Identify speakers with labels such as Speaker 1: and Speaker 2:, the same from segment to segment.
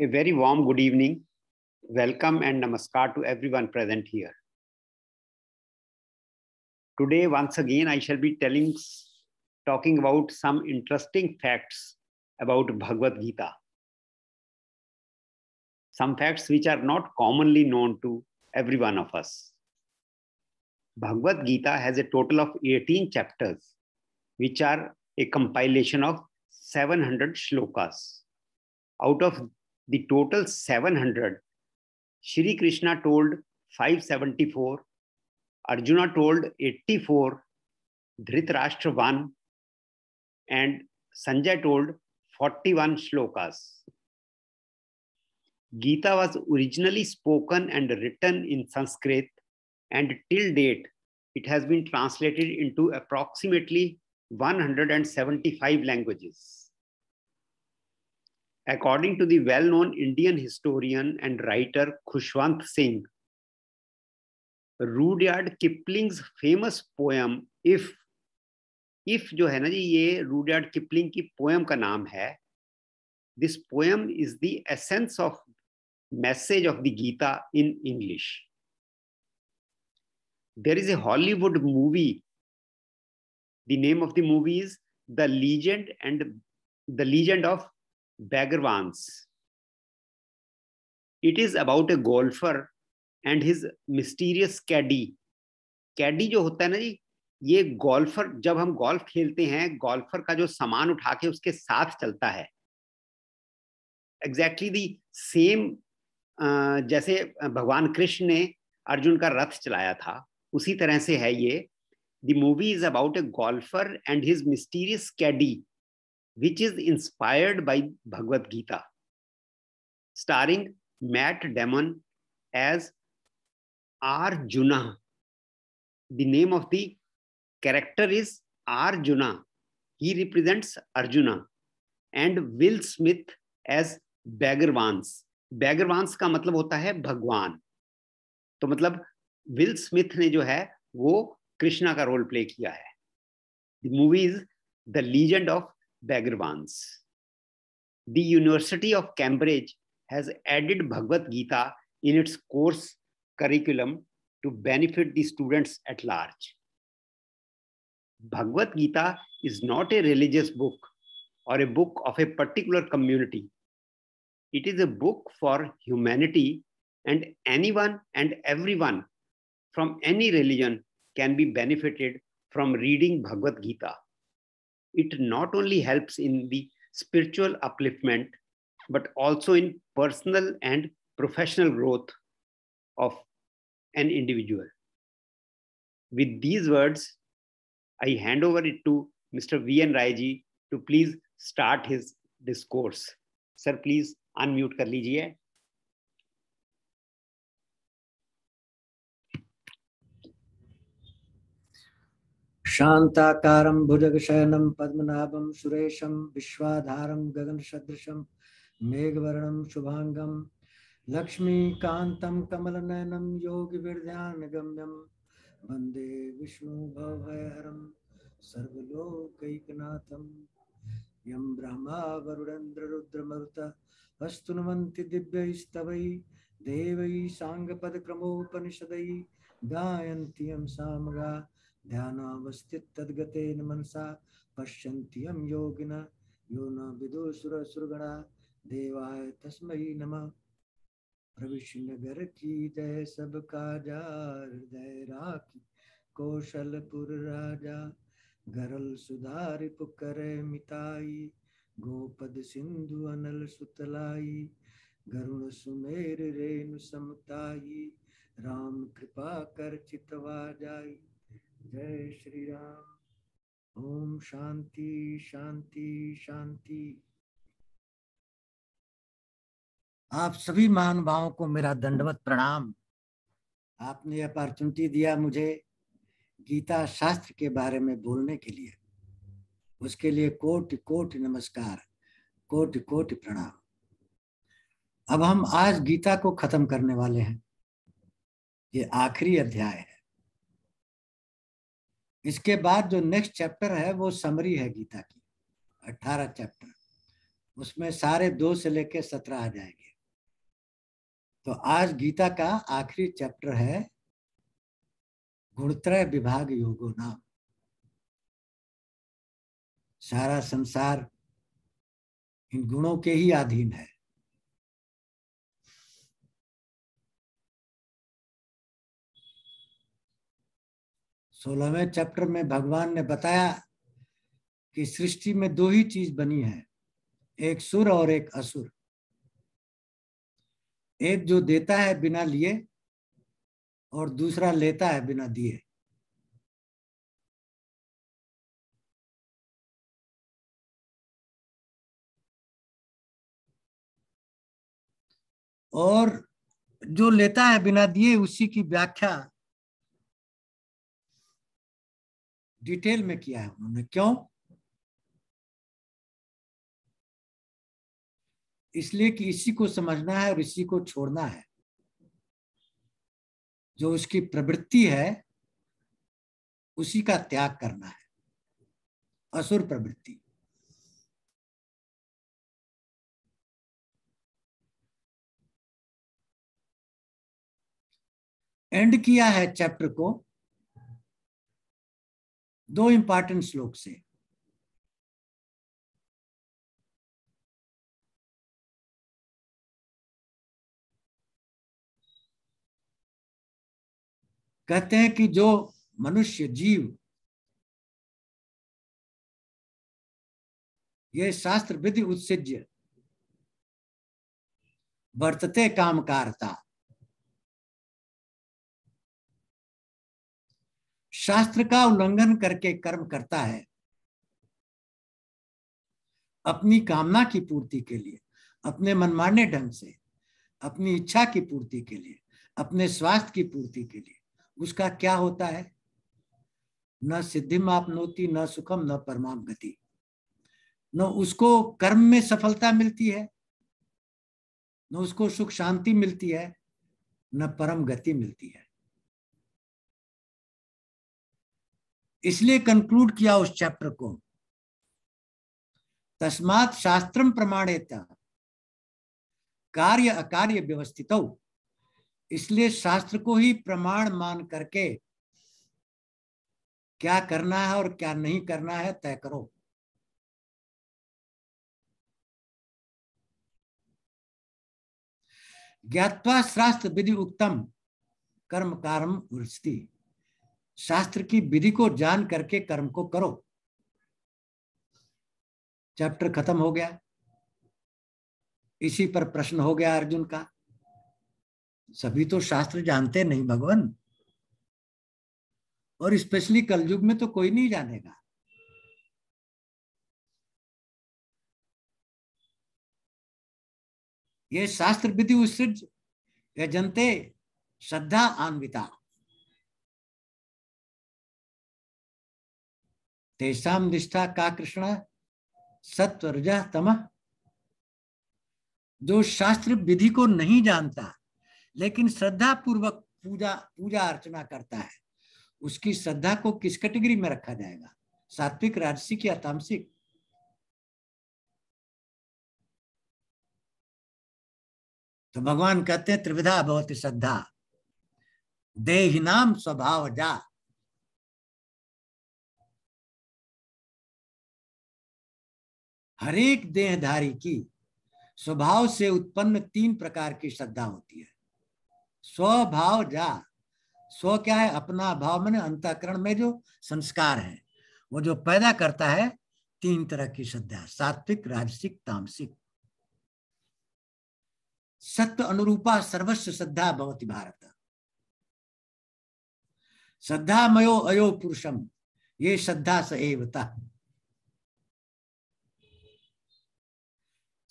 Speaker 1: A very warm good evening. Welcome and namaskar to everyone present here. Today, once again, I shall be telling, talking about some interesting facts about Bhagavad Gita. Some facts which are not commonly known to every one of us. Bhagavad Gita has a total of 18 chapters, which are a compilation of 700 shlokas out of the total 700, Shri Krishna told 574, Arjuna told 84, Dhritarashtra 1, and Sanjay told 41 shlokas. Gita was originally spoken and written in Sanskrit, and till date, it has been translated into approximately 175 languages. According to the well known Indian historian and writer Khushwant Singh, Rudyard Kipling's famous poem if if जो है ना जी ये Rudyard Kipling की poem का नाम है this poem is the essence of message of the Gita in English there is a Hollywood movie the name of the movie is the legend and the legend of Beggar it is about a golfer and his mysterious caddie caddie जो होता है ना जी ये golfer जब हम golf खेलते हैं golfer का जो सामान उठा के उसके साथ चलता है एग्जैक्टली दी सेम जैसे भगवान कृष्ण ने अर्जुन का रथ चलाया था उसी तरह से है ये the movie is about a golfer and his mysterious caddie which is inspired by Bhagavad Gita, starring Matt Damon as Arjuna. The name of the character is Arjuna. He represents Arjuna. And Will Smith as Baggerwans. Bagger Vance का मतलब होता है भगवान तो मतलब Will Smith ने जो है वो कृष्णा का रोल प्ले किया है the movie is the legend of Bhagravans. The University of Cambridge has added Bhagavad Gita in its course curriculum to benefit the students at large. Bhagavad Gita is not a religious book or a book of a particular community. It is a book for humanity, and anyone and everyone from any religion can be benefited from reading Bhagavad Gita it not only helps in the spiritual upliftment, but also in personal and professional growth of an individual. With these words, I hand over it to Mr. V. N. Raiji to please start his discourse. Sir, please unmute
Speaker 2: शान्ताकारं भुजगशयनं पद्मनाभं सुरेशं विश्वाधारं गगनसदृशं मेघवर्णं शुभाङ्गं लक्ष्मीकान्तं कमलनयनं योगिविर्ध्यानगम्यं वन्दे विष्णुभवहरं सर्वलोकैकनाथं यं ब्रह्मा वरुडेन्द्ररुद्रमरुतः हस्तुनुवन्ति दिव्यैस्तवै देवै साङ्गपदक्रमोपनिषदै गायन्ति यं सामगा ध्यानावस्थित तद्गतेन मनसा पश्यन्त्यं योगिन यो न विदो सुरसुरगणा देवाय तस्मै नमः प्रविष्य नगर की जय सब काजा हृदय राखी कौशलपुर राजा गरल सुधार पुकर मिताई गोपद सिंधु अनल सुतलाई गरुण सुमेर रेणु समताई राम कृपा कर चितवा जाई जय श्री राम ओम शांति शांति शांति आप सभी महानुभावों को मेरा दंडवत प्रणाम आपने अपॉर्चुनिटी दिया मुझे गीता शास्त्र के बारे में बोलने के लिए उसके लिए कोट कोट नमस्कार कोट कोट प्रणाम अब हम आज गीता को खत्म करने वाले हैं ये आखिरी अध्याय है इसके बाद जो नेक्स्ट चैप्टर है वो समरी है गीता की अठारह चैप्टर उसमें सारे दो से लेके सत्रह आ जाएंगे तो आज गीता का आखिरी चैप्टर है
Speaker 3: गुणत्रय विभाग योगो नाम सारा संसार इन गुणों के ही अधीन है सोलहवें चैप्टर में भगवान ने बताया कि सृष्टि में
Speaker 2: दो ही चीज बनी है एक सुर और एक असुर
Speaker 3: एक जो देता है बिना लिए और दूसरा लेता है बिना दिए और जो लेता है बिना दिए उसी की व्याख्या डिटेल में किया है उन्होंने क्यों इसलिए कि इसी को समझना है और इसी को छोड़ना है जो उसकी प्रवृत्ति है उसी का त्याग करना है असुर प्रवृत्ति एंड किया है चैप्टर को दो इंपॉर्टेंट श्लोक से कहते हैं कि जो मनुष्य जीव ये शास्त्र विधि उत्सिज्य वर्तते कामकारता शास्त्र का उल्लंघन करके कर्म करता है
Speaker 2: अपनी कामना की पूर्ति के लिए अपने मनमाने ढंग से अपनी इच्छा की पूर्ति के लिए अपने स्वास्थ्य की पूर्ति के लिए उसका क्या होता है न सिद्धि आपनोती न सुखम न परमाम गति न उसको कर्म में सफलता मिलती है न उसको सुख शांति मिलती है न परम गति मिलती है
Speaker 3: इसलिए कंक्लूड किया उस चैप्टर को तस्मात शास्त्रम प्रमाणेता कार्य अकार्य
Speaker 2: व्यवस्थित इसलिए शास्त्र को ही प्रमाण मान करके
Speaker 3: क्या करना है और क्या नहीं करना है तय करो ज्ञातवा शास्त्र विधि उत्तम कर्म कारम उलझती
Speaker 2: शास्त्र की विधि को जान करके कर्म को करो चैप्टर खत्म हो गया इसी पर प्रश्न हो गया अर्जुन का सभी तो शास्त्र जानते नहीं भगवान
Speaker 3: और स्पेशली कलयुग में तो कोई नहीं जानेगा ये शास्त्र विधि उत्सृज जनते श्रद्धा आन्विता तेषाम निष्ठा का कृष्ण
Speaker 2: सत्व रज जो शास्त्र विधि को नहीं जानता लेकिन श्रद्धा पूर्वक पूजा पूजा अर्चना करता है
Speaker 3: उसकी श्रद्धा को किस कैटेगरी में रखा जाएगा सात्विक राजसिक या तामसिक तो भगवान कहते हैं त्रिविधा भवती श्रद्धा देहिनाम स्वभाव जा हरेक देहधारी की स्वभाव से उत्पन्न तीन प्रकार की
Speaker 2: श्रद्धा होती है स्वभाव जा स्व क्या है अपना भाव मैंने अंतकरण में जो संस्कार है वो जो पैदा करता है तीन तरह की श्रद्धा सात्विक राजसिक तामसिक सत्य अनुरूपा सर्वस्व श्रद्धा भवती भारत श्रद्धा मयो अयो पुरुषम ये श्रद्धा सहेवता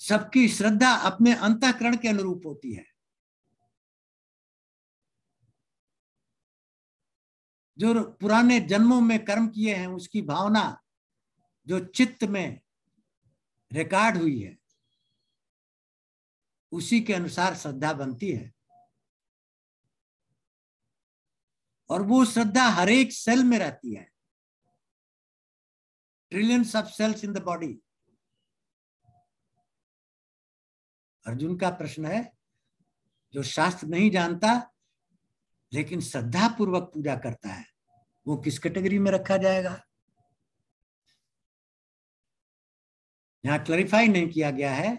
Speaker 3: सबकी श्रद्धा अपने अंतकरण के अनुरूप होती है जो पुराने जन्मों में कर्म किए हैं उसकी भावना जो चित्त में
Speaker 2: रिकॉर्ड हुई है उसी के अनुसार श्रद्धा
Speaker 3: बनती है और वो श्रद्धा हरेक सेल में रहती है trillions of cells in the body Arjun का प्रश्न है
Speaker 2: जो शास्त्र नहीं जानता लेकिन श्रद्धा पूर्वक पूजा करता है
Speaker 3: वो किस कैटेगरी में रखा जाएगा यहां क्लरिफाई नहीं किया गया है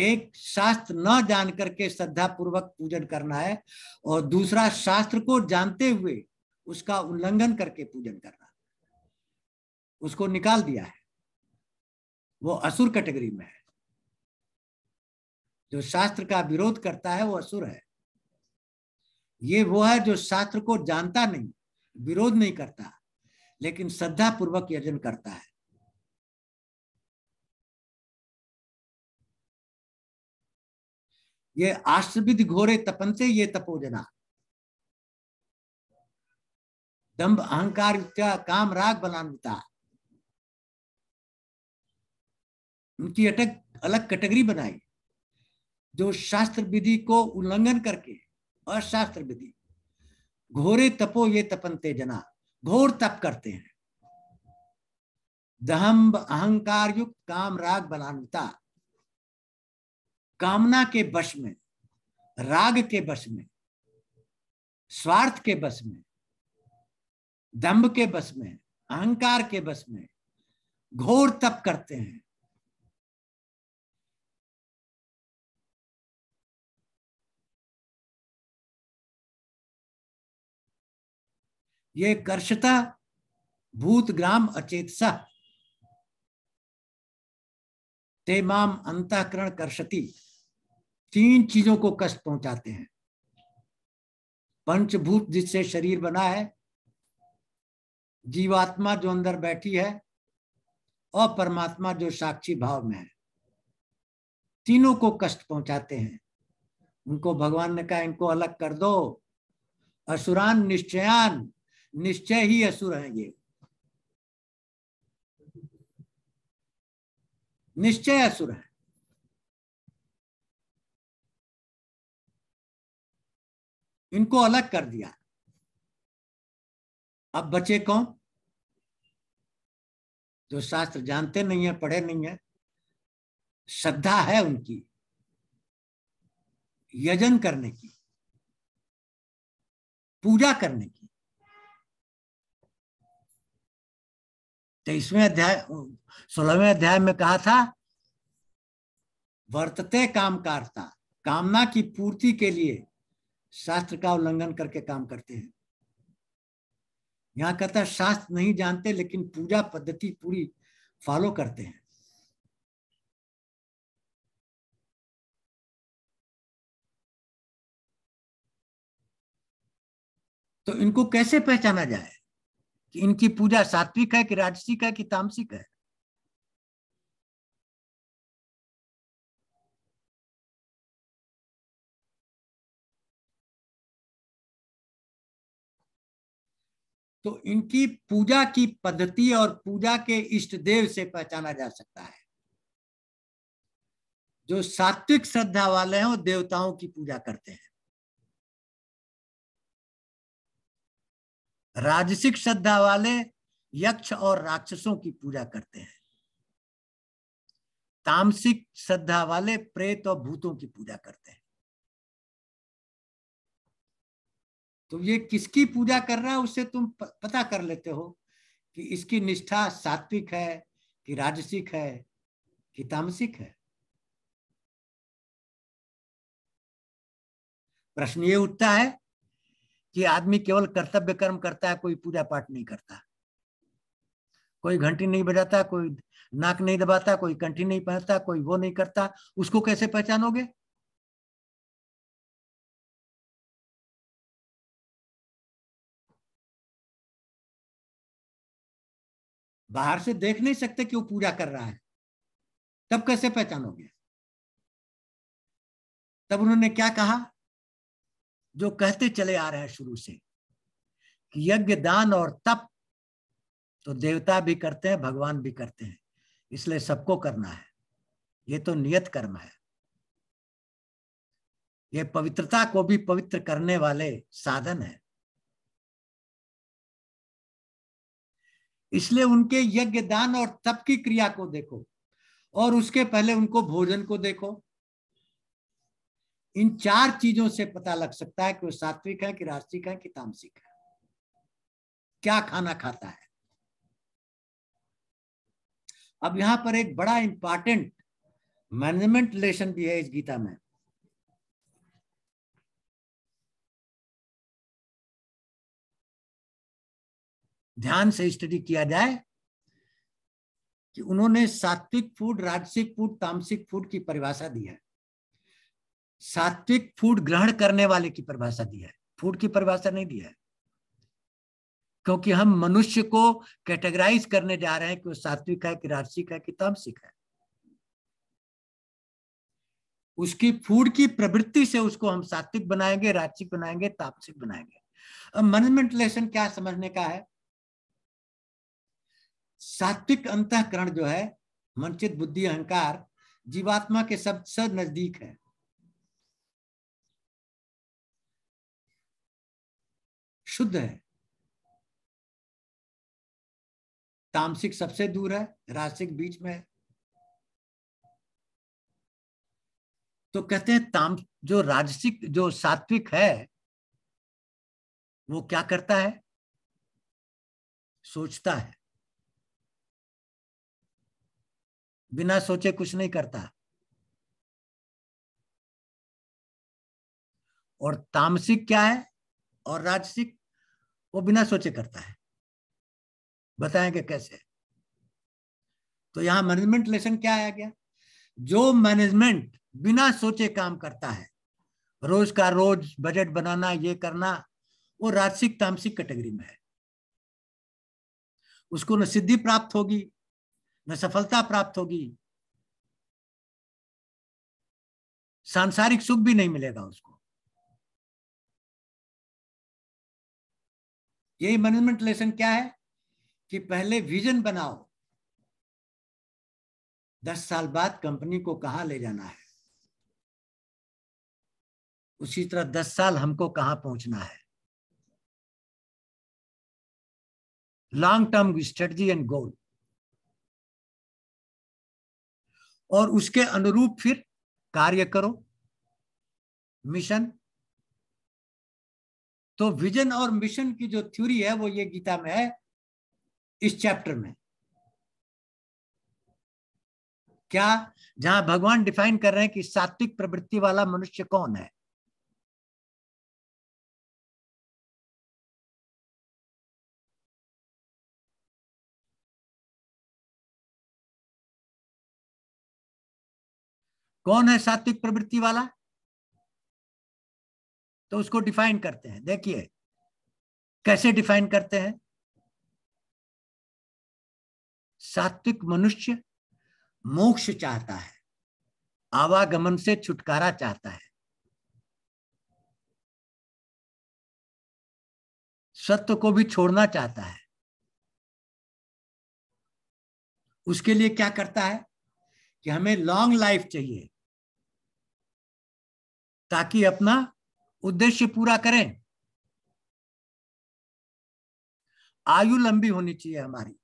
Speaker 2: एक शास्त्र न जान करके श्रद्धा पूर्वक पूजन करना है और दूसरा शास्त्र को जानते हुए उसका उल्लंघन करके पूजन करना उसको निकाल दिया है वो असुर कैटेगरी में है जो शास्त्र का विरोध करता है वो असुर है ये वो है जो शास्त्र को जानता नहीं विरोध नहीं करता लेकिन श्रद्धा पूर्वक
Speaker 3: यजन करता है ये आश्रविद घोरे तपनते ये तपोजना दम्भ अहंकार काम राग बनाता रुचि अटक अलग कैटेगरी
Speaker 2: बनाई जो शास्त्र विधि को उल्लंघन करके अशास्त्र विधि घोरे तपो ये तपनते जना घोर तप करते हैं दहम्ब अहंकार युक्त काम राग बलानुता कामना के बश में राग के बश में स्वार्थ के बस में दम्भ के बस में अहंकार के
Speaker 3: बस में घोर तप करते हैं ये कर्षता ग्राम अचेतसा ते माम अंतकरण
Speaker 2: कर्षति तीन चीजों को कष्ट पहुंचाते हैं पंचभूत जिससे शरीर बना है जीवात्मा जो अंदर बैठी है और परमात्मा जो साक्षी भाव में है तीनों को कष्ट पहुंचाते हैं उनको भगवान ने कहा इनको अलग कर दो असुरान निश्चयान निश्चय ही असुर हैं ये
Speaker 3: निश्चय असुर है इनको अलग कर दिया अब बचे कौन
Speaker 2: जो शास्त्र जानते नहीं है पढ़े नहीं है श्रद्धा है
Speaker 3: उनकी यजन करने की पूजा करने की तेईसवें अध्याय सोलहवें अध्याय में कहा था
Speaker 2: वर्तते काम करता कामना की पूर्ति के लिए शास्त्र का उल्लंघन करके काम करते हैं यहां कहता है शास्त्र नहीं जानते लेकिन पूजा
Speaker 3: पद्धति पूरी फॉलो करते हैं तो इनको कैसे पहचाना जाए कि इनकी पूजा सात्विक है कि राजसिक है कि तामसिक है तो इनकी पूजा की पद्धति और पूजा के इष्ट देव से पहचाना जा सकता है जो
Speaker 2: सात्विक श्रद्धा वाले हैं वो देवताओं की पूजा करते हैं राजसिक श्रद्धा वाले यक्ष और राक्षसों की पूजा करते हैं तामसिक श्रद्धा वाले प्रेत और भूतों की पूजा करते हैं तो ये किसकी पूजा कर रहा है उससे तुम पता कर लेते हो कि इसकी निष्ठा सात्विक है कि राजसिक है कि तामसिक है प्रश्न ये उठता है कि आदमी केवल कर्तव्य कर्म करता है कोई पूजा पाठ नहीं करता कोई घंटी नहीं बजाता कोई नाक नहीं दबाता कोई कंठी नहीं पहनता कोई वो नहीं करता उसको
Speaker 3: कैसे पहचानोगे बाहर से देख नहीं सकते कि वो पूजा कर रहा है तब कैसे पहचानोगे
Speaker 2: तब उन्होंने क्या कहा जो कहते चले आ रहे हैं शुरू से कि यज्ञ दान और तप तो देवता भी करते हैं भगवान भी करते हैं इसलिए सबको करना है ये तो नियत कर्म है
Speaker 3: ये पवित्रता को भी पवित्र करने वाले साधन है इसलिए उनके
Speaker 2: यज्ञ दान और तप की क्रिया को देखो और उसके पहले उनको भोजन को देखो इन चार चीजों से पता लग सकता है कि वो सात्विक है कि राष्ट्रिक है कि तामसिक है क्या खाना खाता है अब यहां पर एक बड़ा इंपॉर्टेंट मैनेजमेंट लेसन
Speaker 3: भी है इस गीता में ध्यान से स्टडी किया जाए
Speaker 2: कि उन्होंने सात्विक फूड राजसिक फूड तामसिक फूड की परिभाषा दी है सात्विक फूड ग्रहण करने वाले की परिभाषा दी है फूड की परिभाषा नहीं दी है क्योंकि हम मनुष्य को कैटेगराइज करने जा रहे हैं कि वो सात्विक है कि राजसिक है कि तामसिक है उसकी फूड की प्रवृत्ति से उसको हम सात्विक बनाएंगे राजसिक बनाएंगे तापसिक बनाएंगे अब मैनेजमेंट क्या समझने का है सात्विक अंतकरण जो है मनचित बुद्धि अहंकार जीवात्मा के सबसे
Speaker 3: नजदीक है शुद्ध है तामसिक सबसे दूर है रासिक बीच में है
Speaker 2: तो कहते हैं ताम जो राजसिक जो सात्विक है
Speaker 3: वो क्या करता है सोचता है बिना सोचे कुछ नहीं करता और तामसिक क्या है और राजसिक वो बिना सोचे करता है बताएंगे कैसे
Speaker 2: तो यहां मैनेजमेंट लेसन क्या आया गया जो मैनेजमेंट बिना सोचे काम करता है रोज का रोज बजट बनाना ये करना
Speaker 3: वो राजसिक तामसिक कैटेगरी में है उसको न सिद्धि प्राप्त होगी न सफलता प्राप्त होगी सांसारिक सुख भी नहीं मिलेगा उसको यही मैनेजमेंट लेसन क्या है कि पहले विजन
Speaker 2: बनाओ दस साल बाद कंपनी को कहा ले जाना है
Speaker 3: उसी तरह दस साल हमको कहा पहुंचना है long term strategy and goal और उसके अनुरूप फिर कार्य करो मिशन
Speaker 2: तो विजन और मिशन की जो थ्योरी है वो ये गीता में है इस चैप्टर में
Speaker 3: क्या जहां भगवान डिफाइन कर रहे हैं कि सात्विक प्रवृत्ति वाला मनुष्य कौन है कौन है सात्विक प्रवृत्ति वाला तो उसको डिफाइन करते हैं देखिए कैसे डिफाइन करते हैं
Speaker 2: सात्विक मनुष्य मोक्ष चाहता है आवागमन
Speaker 3: से छुटकारा चाहता है सत्य को भी छोड़ना चाहता है उसके लिए क्या करता है कि हमें लॉन्ग लाइफ चाहिए ताकि अपना उद्देश्य पूरा करें आयु लंबी होनी चाहिए हमारी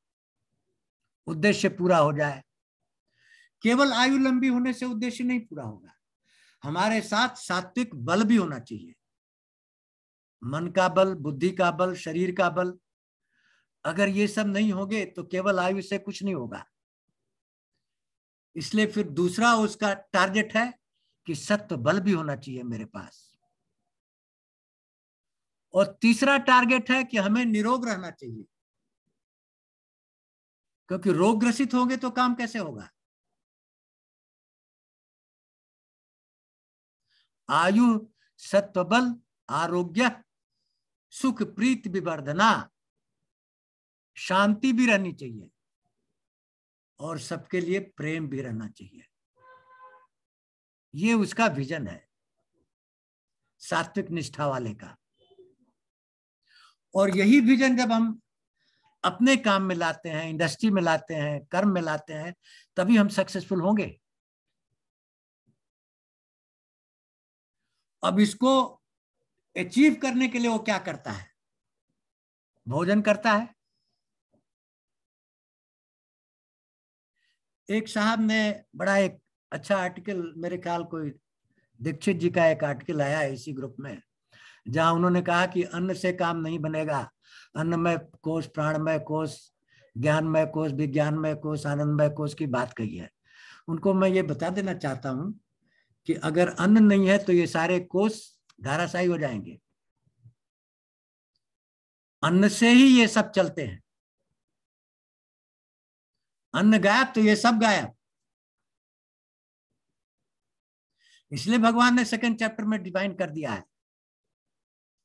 Speaker 2: उद्देश्य पूरा हो जाए केवल आयु लंबी होने से उद्देश्य नहीं पूरा होगा हमारे साथ सात्विक बल भी होना चाहिए मन का बल बुद्धि का बल शरीर का बल अगर ये सब नहीं होगे तो केवल आयु से कुछ नहीं होगा इसलिए फिर दूसरा उसका टारगेट है कि सत्व बल भी होना चाहिए मेरे पास
Speaker 3: और तीसरा टारगेट है कि हमें निरोग रहना चाहिए क्योंकि रोग ग्रसित होंगे तो काम कैसे होगा आयु सत्व बल आरोग्य
Speaker 2: सुख प्रीत विवर्धना शांति भी रहनी चाहिए और सबके लिए प्रेम भी रहना चाहिए ये उसका विजन है सात्विक निष्ठा वाले का और यही विजन जब हम अपने काम में लाते हैं इंडस्ट्री में लाते हैं कर्म में लाते हैं तभी हम सक्सेसफुल होंगे
Speaker 3: अब इसको अचीव करने के लिए वो क्या करता है भोजन करता है एक साहब ने बड़ा एक अच्छा आर्टिकल मेरे
Speaker 2: ख्याल कोई दीक्षित जी का एक आर्टिकल आया है इसी ग्रुप में जहां उन्होंने कहा कि अन्न से काम नहीं बनेगा अन्नमय कोष प्राणमय कोष ज्ञानमय कोष विज्ञानमय कोष आनंदमय कोष की बात कही है उनको मैं ये बता देना चाहता हूं कि अगर अन्न नहीं है तो ये सारे कोष धाराशाही हो जाएंगे
Speaker 3: अन्न से ही ये सब चलते हैं अन्न गायब तो ये सब गायब
Speaker 2: इसलिए भगवान ने सेकंड चैप्टर में डिवाइन कर दिया है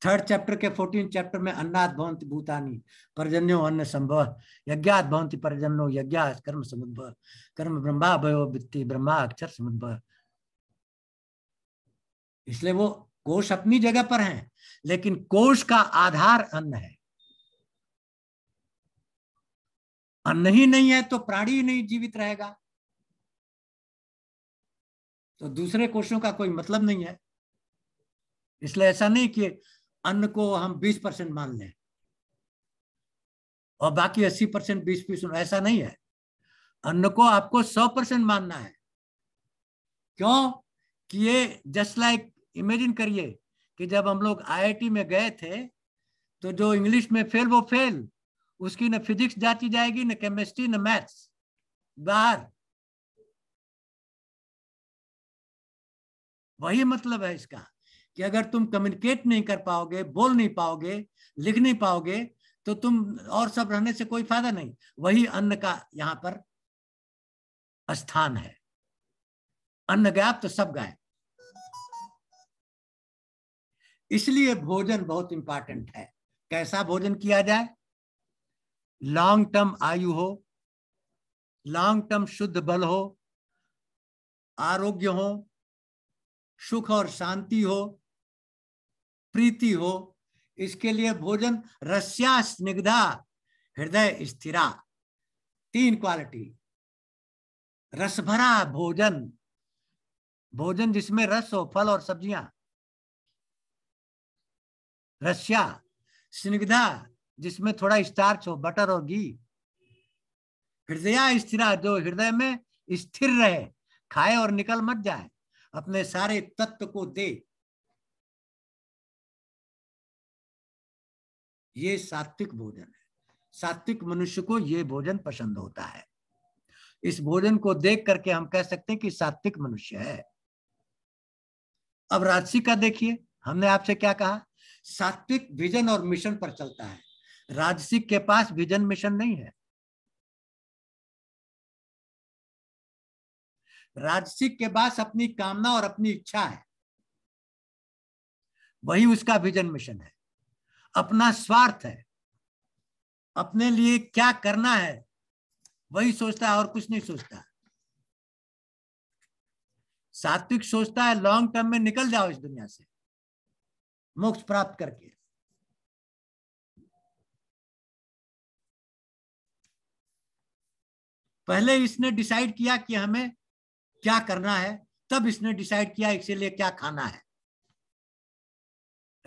Speaker 2: थर्ड चैप्टर के फोर्टीन चैप्टर में अन्नाद भवंति भूतानी परजन्यो अन्य संभव यज्ञात भवंति परजन्यो यज्ञ कर्म समुद्भ कर्म ब्रह्मा भयो वित्ती ब्रह्मा अक्षर समुद्भ इसलिए वो कोष अपनी जगह पर है लेकिन कोष
Speaker 3: का आधार अन्न है अन्न ही नहीं है तो प्राणी ही नहीं जीवित रहेगा तो
Speaker 2: दूसरे कोषों का कोई मतलब नहीं है इसलिए ऐसा नहीं कि अन्न को हम 20 परसेंट मान लें और बाकी 80 परसेंट बीस बीस ऐसा नहीं है अन्न को आपको 100 परसेंट मानना है क्यों कि ये जस्ट लाइक इमेजिन करिए कि जब हम लोग आईआईटी में गए थे
Speaker 3: तो जो इंग्लिश में फेल वो फेल उसकी न फिजिक्स जाती जाएगी न केमिस्ट्री न मैथ्स बाहर वही मतलब है इसका कि अगर तुम कम्युनिकेट नहीं कर पाओगे बोल नहीं
Speaker 2: पाओगे लिख नहीं पाओगे तो तुम और सब रहने से कोई फायदा नहीं वही अन्न का यहां पर स्थान है अन्न गायब तो सब गायब इसलिए भोजन बहुत इंपॉर्टेंट है कैसा भोजन किया जाए लॉन्ग टर्म आयु हो लॉन्ग टर्म शुद्ध बल हो आरोग्य हो सुख और शांति हो प्रीति हो इसके लिए भोजन रस्या स्निग्धा हृदय स्थिरा तीन क्वालिटी रस भरा भोजन भोजन जिसमें रस हो फल और सब्जियां रस्या स्निग्धा जिसमें थोड़ा स्टार्च हो बटर और घी हृदय स्थिरा जो हृदय में स्थिर रहे खाए और निकल मत जाए अपने सारे तत्व को दे ये सात्विक भोजन है सात्विक मनुष्य को ये भोजन पसंद होता है इस भोजन को देख करके हम कह सकते हैं कि सात्विक मनुष्य है अब राजसी का देखिए हमने आपसे क्या कहा सात्विक
Speaker 3: विजन और मिशन पर चलता है राजसिक के पास विजन मिशन नहीं है राजसिक के पास अपनी कामना और अपनी इच्छा है वही उसका विजन मिशन है
Speaker 2: अपना स्वार्थ है अपने लिए क्या करना है वही सोचता है और कुछ नहीं सोचता सात्विक
Speaker 3: सोचता है लॉन्ग टर्म में निकल जाओ इस दुनिया से मोक्ष प्राप्त करके पहले इसने डिसाइड किया कि हमें क्या करना है तब इसने
Speaker 2: डिसाइड किया इसके लिए क्या खाना है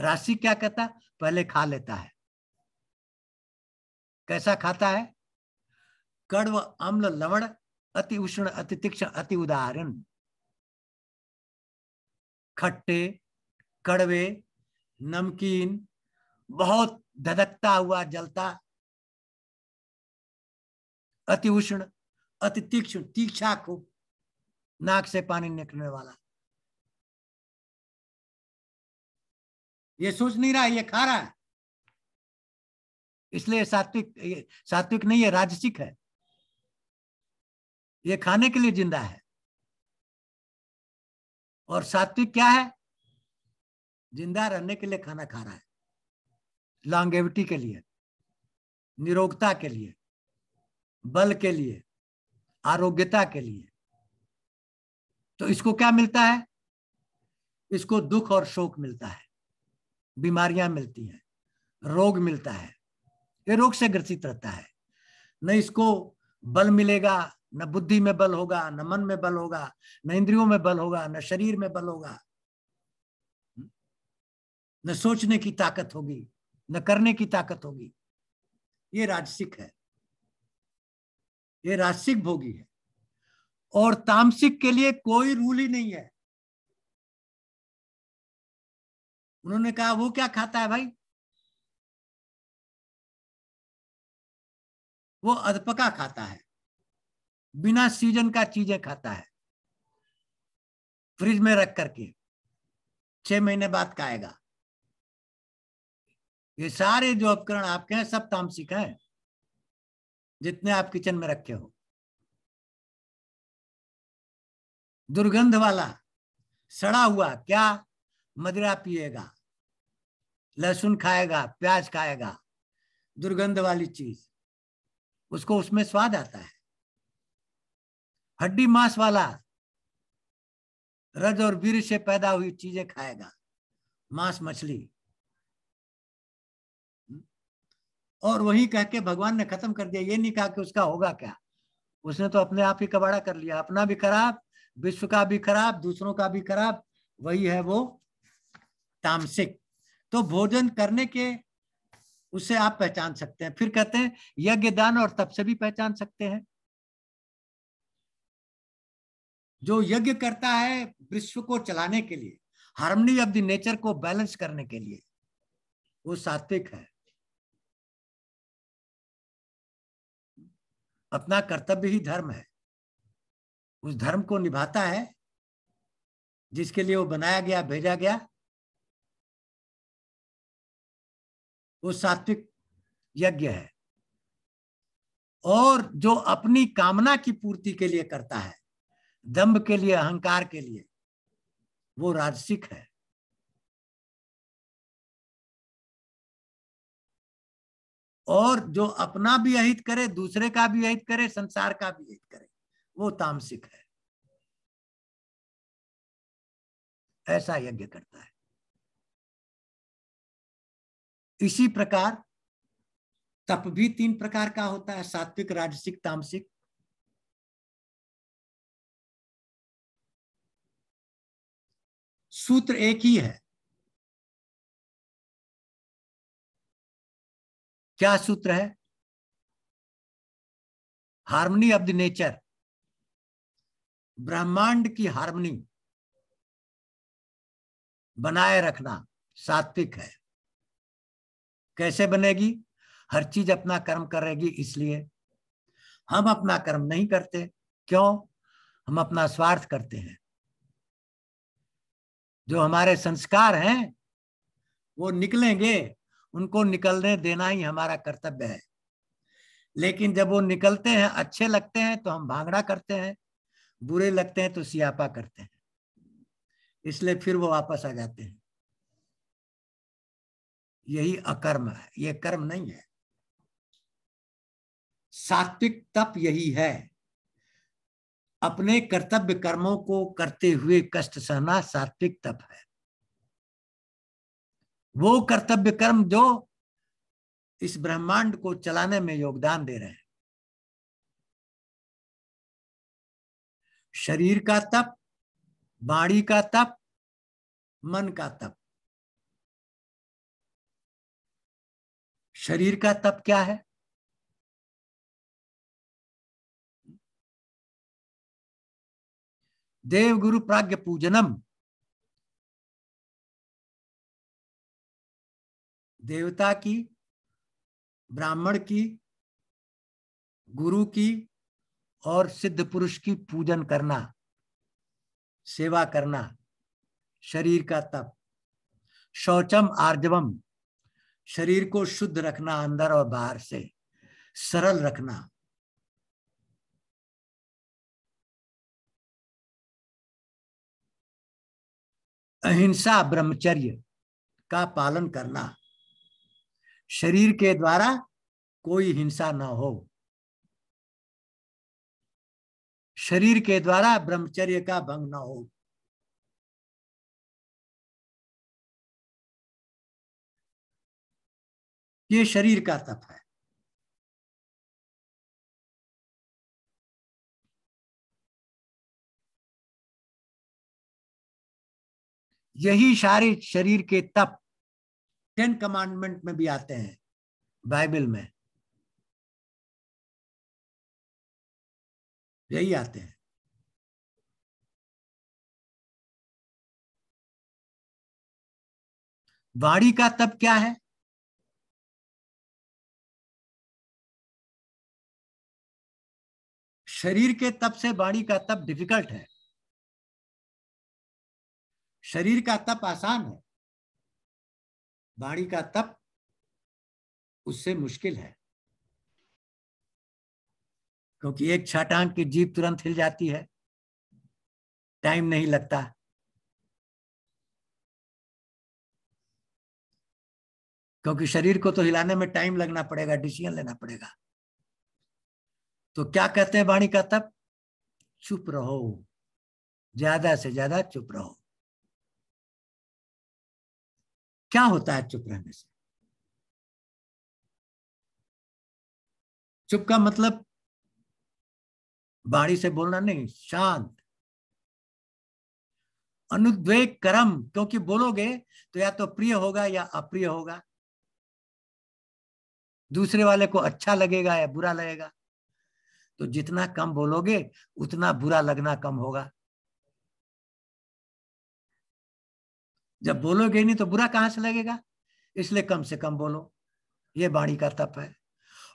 Speaker 2: राशि क्या कहता पहले खा लेता है कैसा खाता है कड़व अम्ल लवण अति उष्ण अति तीक्ष्ण अति उदाहरण
Speaker 3: खट्टे कड़वे नमकीन बहुत धधकता हुआ जलता
Speaker 2: अति उष्ण अति तीक्ष्ण तीक्षा खूब नाक से पानी निकलने वाला
Speaker 3: ये सोच नहीं रहा है ये खा रहा है इसलिए सात्विक सात्विक नहीं है राजसिक है ये खाने के लिए जिंदा है और सात्विक क्या है जिंदा रहने के लिए खाना खा रहा है
Speaker 2: लॉन्गेविटी के लिए निरोगता के लिए बल के लिए आरोग्यता के लिए तो इसको क्या मिलता है इसको दुख और शोक मिलता है बीमारियां मिलती हैं रोग मिलता है ये रोग से ग्रसित रहता है न इसको बल मिलेगा न बुद्धि में बल होगा न मन में बल होगा न इंद्रियों में बल होगा न शरीर में बल होगा हम्म? न सोचने की ताकत होगी न करने की ताकत होगी ये राजसिक है
Speaker 3: ये राजसिक भोगी है और तामसिक के लिए कोई रूल ही नहीं है उन्होंने कहा वो क्या खाता है भाई वो अधपका खाता है बिना सीजन का चीजें खाता है फ्रिज
Speaker 2: में रख करके छह महीने बाद खाएगा
Speaker 3: ये सारे जो उपकरण आपके हैं सब तामसिक हैं जितने आप किचन में रखे हो दुर्गंध वाला सड़ा हुआ क्या मदिरा पिएगा लहसुन खाएगा
Speaker 2: प्याज खाएगा दुर्गंध वाली चीज उसको उसमें स्वाद आता है हड्डी मांस वाला रज और वीर से पैदा हुई चीजें खाएगा मांस मछली और वही कह के भगवान ने खत्म कर दिया ये नहीं कहा कि उसका होगा क्या उसने तो अपने आप ही कबाड़ा कर लिया अपना भी खराब विश्व का भी खराब दूसरों का भी खराब वही है वो तामसिक तो भोजन करने के उसे आप पहचान सकते हैं फिर कहते हैं यज्ञ दान और तप से भी पहचान सकते हैं जो यज्ञ करता है विश्व को चलाने के लिए हार्मनी ऑफ द नेचर को बैलेंस करने के लिए वो
Speaker 3: सात्विक है अपना कर्तव्य ही धर्म है उस धर्म को निभाता है जिसके लिए वो बनाया गया भेजा गया वो सात्विक यज्ञ है और जो
Speaker 2: अपनी कामना की पूर्ति के लिए करता है दम्भ के लिए अहंकार के लिए
Speaker 3: वो राजसिक है और जो अपना भी अहित करे दूसरे का भी अहित करे संसार का भी अहित करे वो तामसिक है ऐसा यज्ञ करता है इसी प्रकार तप भी तीन प्रकार का होता है सात्विक राजसिक तामसिक सूत्र एक ही है क्या सूत्र है हार्मनी ऑफ द नेचर ब्रह्मांड की हार्मनी बनाए रखना सात्विक है
Speaker 2: कैसे बनेगी हर चीज अपना कर्म करेगी इसलिए हम अपना कर्म नहीं करते क्यों हम अपना स्वार्थ करते हैं जो हमारे संस्कार हैं वो निकलेंगे उनको निकलने देना ही हमारा कर्तव्य है लेकिन जब वो निकलते हैं अच्छे लगते हैं तो हम भांगड़ा करते हैं बुरे लगते हैं तो सियापा करते हैं इसलिए फिर वो वापस आ जाते हैं यही अकर्म है ये कर्म नहीं है सात्विक तप यही है अपने कर्तव्य कर्मों को करते हुए कष्ट सहना सात्विक तप है वो कर्तव्य कर्म जो
Speaker 3: इस ब्रह्मांड को चलाने में योगदान दे रहे हैं शरीर का तप बाड़ी का तप मन का तप शरीर का तप क्या है देव गुरु प्राग्ञ पूजनम देवता की ब्राह्मण की गुरु की
Speaker 2: और सिद्ध पुरुष की पूजन करना सेवा करना शरीर का तप शौचम आर्जवम
Speaker 3: शरीर को शुद्ध रखना अंदर और बाहर से सरल रखना अहिंसा ब्रह्मचर्य का पालन करना
Speaker 2: शरीर के द्वारा कोई हिंसा न हो
Speaker 3: शरीर के द्वारा ब्रह्मचर्य का भंग न हो ये शरीर का तप है यही सारे शरीर के तप टेन कमांडमेंट में भी आते हैं बाइबल में यही आते हैं वाणी का तप क्या है शरीर के तप से वाणी का तप डिफिकल्ट है शरीर का तप आसान है वाणी का तप उससे मुश्किल है क्योंकि एक छाटांग की जीप तुरंत हिल जाती है टाइम नहीं लगता क्योंकि शरीर को तो हिलाने में टाइम लगना पड़ेगा डिसीजन लेना पड़ेगा तो क्या कहते हैं वाणी का तप चुप रहो ज्यादा से ज्यादा चुप रहो क्या होता है चुप रहने से चुप का मतलब बाड़ी से बोलना नहीं शांत
Speaker 2: अनुद्वेग कर्म क्योंकि बोलोगे तो या तो प्रिय होगा या अप्रिय होगा दूसरे वाले को अच्छा लगेगा या बुरा लगेगा तो जितना कम बोलोगे उतना बुरा लगना कम होगा जब बोलोगे नहीं तो बुरा कहां से लगेगा इसलिए कम से कम बोलो ये बाणी का तप है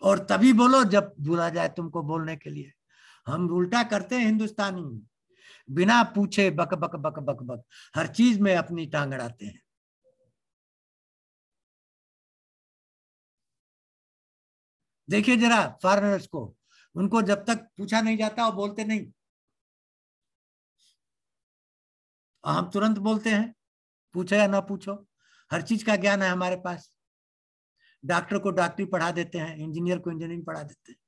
Speaker 2: और तभी बोलो जब बुला जाए तुमको बोलने के लिए हम उल्टा करते हैं हिंदुस्तानी बिना पूछे बक बक बक बक बक
Speaker 3: हर चीज में अपनी टांग अड़ाते हैं देखिए जरा फॉरनर्स को उनको जब तक पूछा नहीं जाता वो बोलते नहीं हम
Speaker 2: तुरंत बोलते हैं पूछो या ना पूछो हर चीज का ज्ञान है हमारे पास
Speaker 3: डॉक्टर को डॉक्टरी पढ़ा देते हैं इंजीनियर को इंजीनियरिंग पढ़ा देते हैं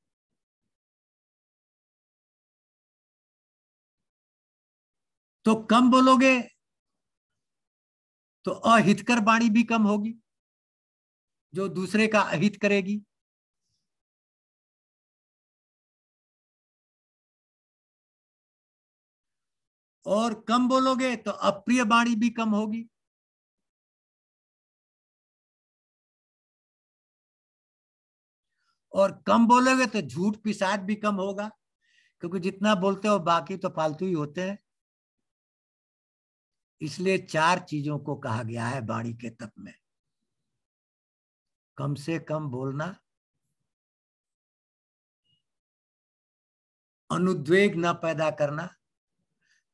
Speaker 3: तो कम बोलोगे तो अहितकर वाणी भी कम होगी जो दूसरे का अहित करेगी और कम बोलोगे तो अप्रिय वाणी भी कम होगी और कम बोलोगे तो झूठ पिसाद भी कम होगा
Speaker 2: क्योंकि जितना बोलते हो बाकी तो फालतू ही होते हैं इसलिए चार चीजों को कहा गया है बाणी के तप में कम से कम बोलना अनुद्वेग न पैदा करना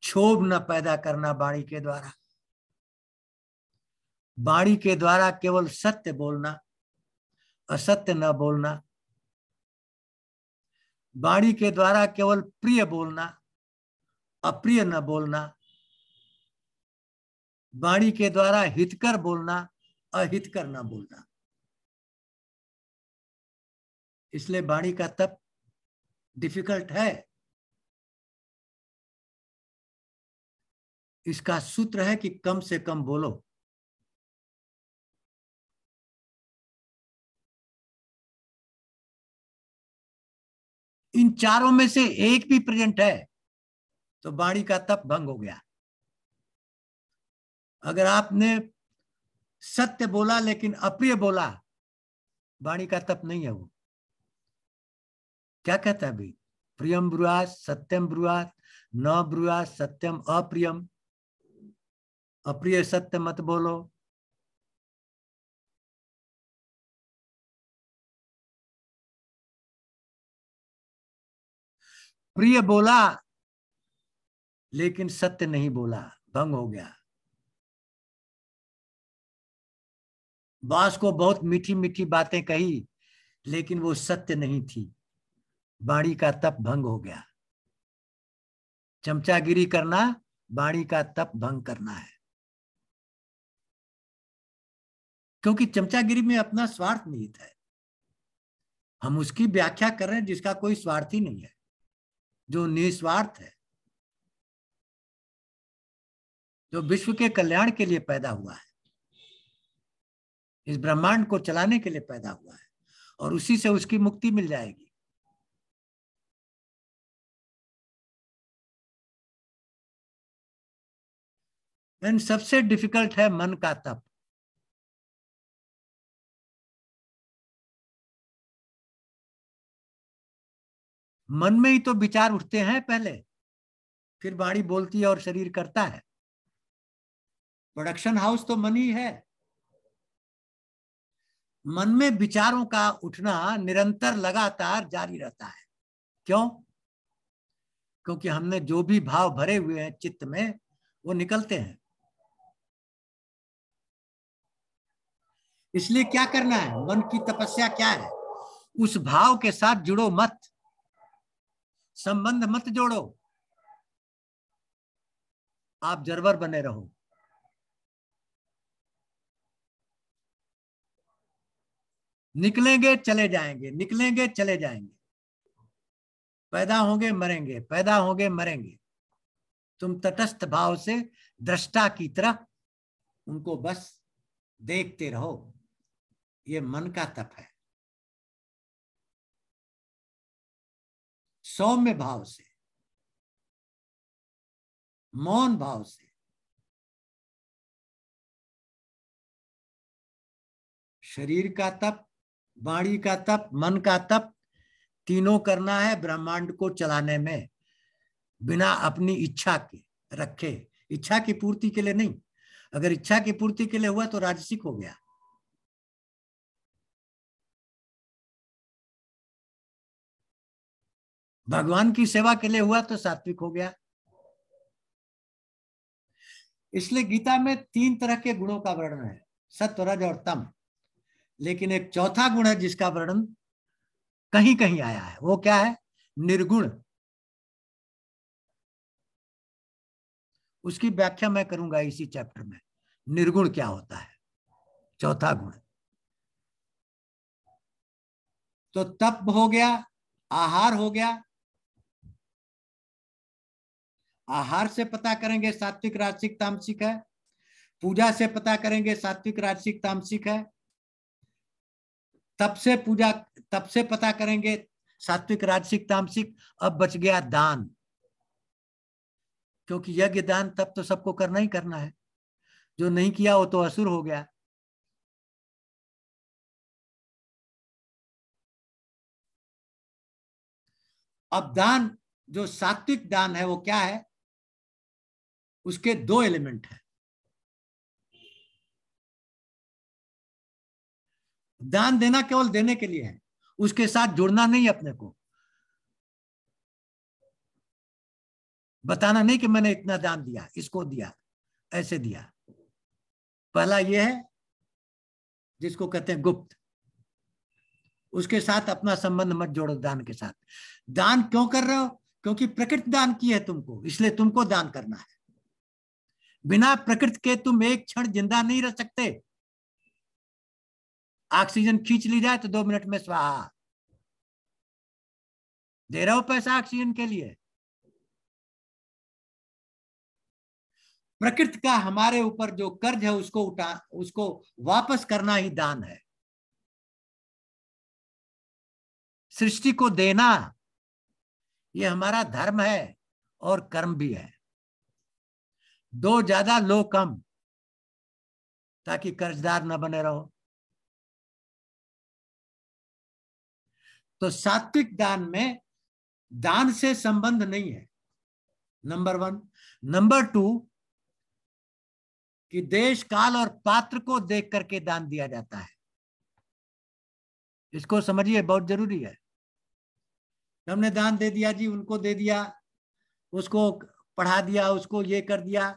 Speaker 2: क्षोभ न पैदा करना बाणी के द्वारा बाणी के द्वारा केवल सत्य बोलना असत्य न बोलना बाणी के द्वारा केवल प्रिय बोलना अप्रिय न बोलना बाणी के द्वारा हितकर बोलना अहितकर न बोलना
Speaker 3: इसलिए बाणी का तप डिफिकल्ट है इसका सूत्र है कि कम से कम बोलो इन चारों में से एक भी प्रेजेंट है तो बाणी का तप भंग हो गया
Speaker 2: अगर आपने सत्य बोला लेकिन अप्रिय बोला बाणी का तप नहीं है वो क्या कहता है भाई प्रियम ब्रुआ सत्यम ब्रुआ न ब्रुआ सत्यम अप्रियम
Speaker 3: अप्रिय सत्य मत बोलो प्रिय बोला लेकिन सत्य नहीं बोला भंग हो गया बास को बहुत मीठी
Speaker 2: मीठी बातें कही लेकिन वो सत्य नहीं थी बाणी का तप भंग
Speaker 3: हो गया चमचागिरी करना बाणी का तप भंग करना है क्योंकि चमचागिरी में अपना
Speaker 2: स्वार्थ निहित है हम उसकी व्याख्या कर रहे हैं जिसका कोई स्वार्थ ही नहीं है जो निस्वार्थ है जो विश्व के कल्याण के लिए पैदा हुआ है इस ब्रह्मांड को चलाने के
Speaker 3: लिए पैदा हुआ है और उसी से उसकी मुक्ति मिल जाएगी एंड सबसे डिफिकल्ट है मन का तप मन में ही तो विचार उठते हैं पहले फिर बाड़ी बोलती है और शरीर करता है
Speaker 2: प्रोडक्शन हाउस तो मन ही है मन में विचारों का उठना निरंतर लगातार जारी रहता है क्यों क्योंकि हमने जो भी भाव भरे हुए हैं चित्त में वो निकलते हैं इसलिए क्या करना है मन की तपस्या क्या है उस भाव के साथ जुड़ो मत संबंध मत जोड़ो आप जरवर बने रहो
Speaker 3: निकलेंगे चले जाएंगे निकलेंगे चले जाएंगे पैदा
Speaker 2: होंगे मरेंगे पैदा होंगे मरेंगे तुम तटस्थ भाव से दृष्टा
Speaker 3: की तरह उनको बस देखते रहो ये मन का तप है सौम्य भाव से मौन भाव से शरीर का तप वाणी का तप मन का तप तीनों करना है ब्रह्मांड को
Speaker 2: चलाने में बिना अपनी इच्छा के रखे इच्छा की पूर्ति के लिए
Speaker 3: नहीं अगर इच्छा की पूर्ति के लिए हुआ तो राजसिक हो गया भगवान की सेवा के लिए हुआ तो सात्विक हो गया
Speaker 2: इसलिए गीता में तीन तरह के गुणों का वर्णन है रज और तम लेकिन एक
Speaker 3: चौथा गुण है जिसका वर्णन कहीं कहीं आया है वो क्या है निर्गुण उसकी व्याख्या मैं करूंगा इसी चैप्टर में निर्गुण क्या होता है चौथा गुण तो तप हो गया आहार हो गया
Speaker 2: आहार से पता करेंगे सात्विक राजसिक तामसिक है पूजा से पता करेंगे सात्विक राजसिक तामसिक है तब से पूजा तब से पता करेंगे सात्विक राजसिक तामसिक अब बच गया दान क्योंकि यज्ञ दान तब तो सबको करना ही करना है
Speaker 3: जो नहीं किया वो तो असुर हो गया अब दान जो सात्विक दान है वो क्या है उसके दो एलिमेंट हैं दान देना केवल देने के लिए है उसके साथ जुड़ना नहीं अपने को बताना नहीं कि मैंने इतना दान दिया इसको दिया ऐसे दिया पहला यह है जिसको कहते हैं गुप्त
Speaker 2: उसके साथ अपना संबंध मत जोड़ो दान के साथ दान क्यों कर रहे हो क्योंकि प्रकृति दान की है तुमको इसलिए तुमको दान करना है बिना प्रकृति के तुम एक क्षण जिंदा नहीं रह सकते ऑक्सीजन
Speaker 3: खींच ली जाए तो दो मिनट में स्वाहा दे रहा हो पैसा ऑक्सीजन के लिए प्रकृति का
Speaker 2: हमारे ऊपर जो कर्ज है उसको उठा उसको वापस करना ही दान है
Speaker 3: सृष्टि को देना यह हमारा धर्म है और कर्म भी है दो ज्यादा लो कम ताकि कर्जदार ना बने रहो तो सात्विक दान में दान से संबंध नहीं है नंबर वन नंबर टू
Speaker 2: कि देश काल और पात्र को देख करके दान दिया जाता है इसको समझिए बहुत जरूरी है हमने दान दे दिया जी उनको दे दिया उसको पढ़ा दिया उसको ये कर दिया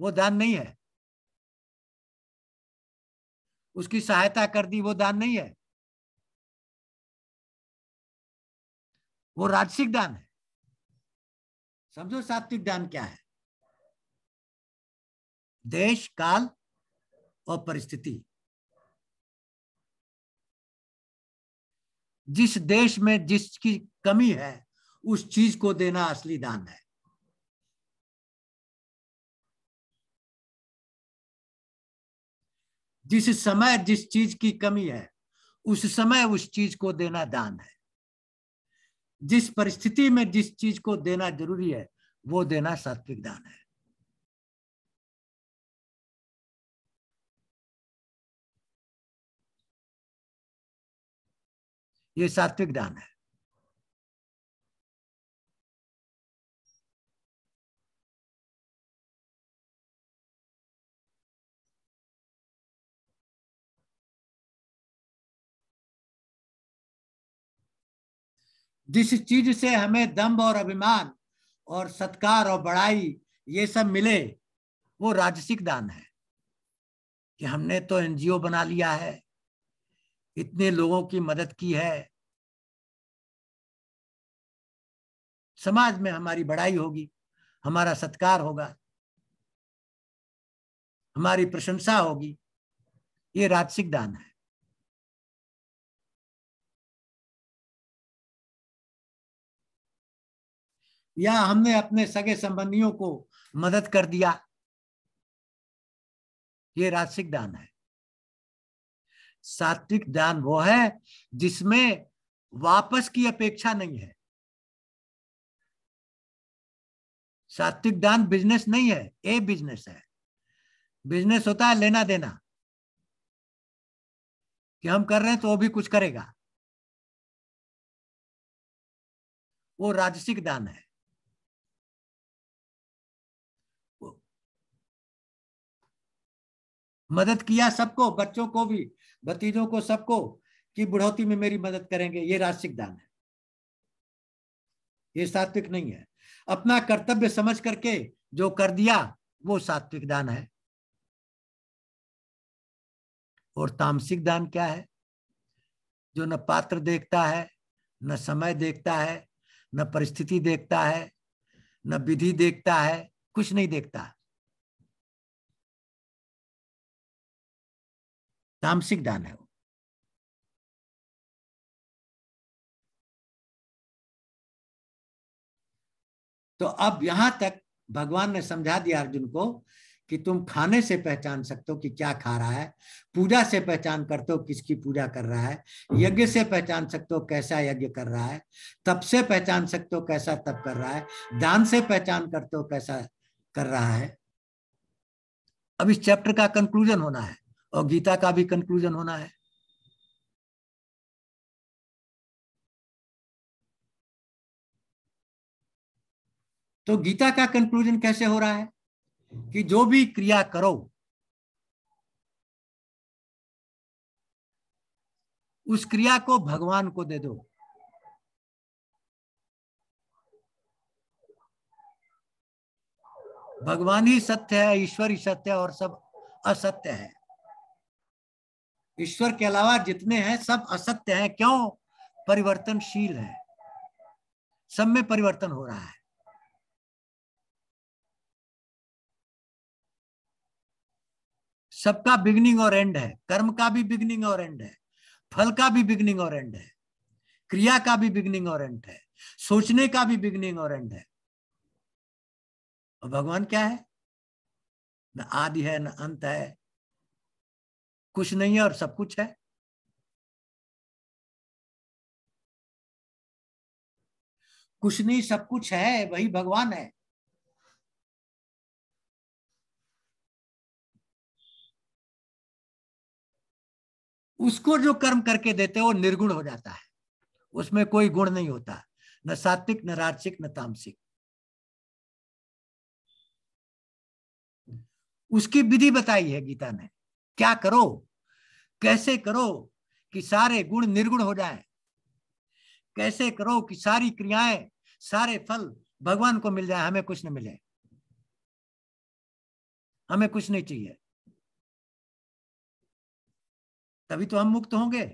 Speaker 2: वो दान नहीं
Speaker 3: है उसकी सहायता कर दी वो दान नहीं है वो राजसिक दान है समझो सात्विक दान क्या है देश काल और परिस्थिति जिस देश में जिसकी कमी है उस चीज को देना असली दान है जिस समय जिस चीज की कमी है
Speaker 2: उस समय उस चीज को देना दान है जिस परिस्थिति में जिस
Speaker 3: चीज को देना जरूरी है वो देना सात्विक दान है ये सात्विक दान है जिस चीज से हमें दम्भ और
Speaker 2: अभिमान और सत्कार और बड़ाई ये सब मिले वो राजसिक
Speaker 3: दान है कि हमने तो एनजीओ बना लिया है इतने लोगों की मदद की है समाज में हमारी बड़ाई होगी हमारा सत्कार होगा हमारी प्रशंसा होगी ये राजसिक दान है या हमने अपने सगे संबंधियों को मदद कर दिया ये राजसिक दान है सात्विक दान वो है जिसमें वापस की अपेक्षा नहीं है सात्विक दान बिजनेस नहीं है ए बिजनेस है बिजनेस होता है लेना देना कि हम कर रहे हैं तो वो भी कुछ करेगा वो राजसिक दान है मदद किया सबको बच्चों को भी भतीजों को सबको
Speaker 2: कि बुढ़ौती में मेरी मदद करेंगे ये राष्ट्रिक दान है ये सात्विक नहीं है अपना कर्तव्य समझ करके जो कर दिया वो सात्विक दान है और तामसिक दान क्या है जो न पात्र देखता है न समय देखता है न परिस्थिति
Speaker 3: देखता है न विधि देखता है कुछ नहीं देखता तामसिक दान है तो अब यहां तक भगवान ने समझा दिया अर्जुन को कि तुम
Speaker 2: खाने से पहचान सकते हो कि क्या खा रहा है पूजा से पहचान करते हो किसकी पूजा कर रहा है यज्ञ से पहचान सकते हो कैसा यज्ञ कर रहा है तप से पहचान सकते हो कैसा तप कर रहा है दान से पहचान करते हो कैसा कर रहा है
Speaker 3: अब इस चैप्टर का कंक्लूजन होना है और गीता का भी कंक्लूजन होना है तो गीता का कंक्लूजन कैसे हो रहा है कि जो भी क्रिया करो उस क्रिया को भगवान को दे दो
Speaker 2: भगवान ही सत्य है ईश्वर ही सत्य है और सब असत्य है ईश्वर के अलावा जितने हैं सब
Speaker 3: असत्य हैं क्यों परिवर्तनशील है सब में परिवर्तन हो रहा है सबका बिगनिंग और एंड है कर्म का भी बिगनिंग और एंड है फल
Speaker 2: का भी बिगनिंग और एंड है क्रिया का भी बिगनिंग और एंड है सोचने का भी बिगनिंग
Speaker 3: और एंड है और भगवान क्या है न आदि है न अंत है कुछ नहीं है और सब कुछ है कुछ नहीं सब कुछ है वही भगवान है उसको जो कर्म करके
Speaker 2: देते हो निर्गुण हो जाता है उसमें कोई गुण नहीं होता न सात्विक न राजसिक न
Speaker 3: तामसिक उसकी विधि बताई है गीता ने क्या करो कैसे करो कि सारे
Speaker 2: गुण निर्गुण हो जाए कैसे करो कि सारी क्रियाएं सारे
Speaker 3: फल भगवान को मिल जाए हमें कुछ न मिले हमें कुछ नहीं चाहिए तभी तो हम मुक्त होंगे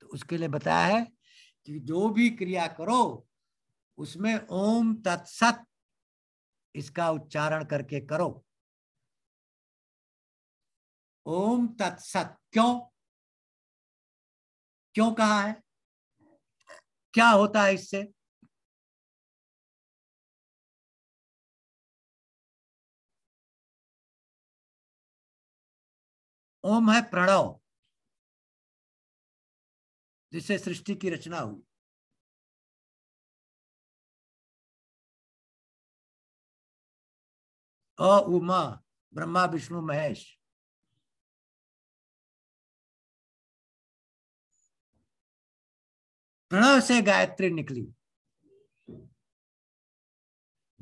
Speaker 3: तो उसके लिए बताया है कि जो भी क्रिया करो उसमें ओम तत्सत इसका उच्चारण करके करो ओम तत्सत क्यों क्यों कहा है क्या होता है इससे ओम है प्रणव जिससे सृष्टि की रचना हुई अ उमा ब्रह्मा विष्णु महेश प्रणव से गायत्री निकली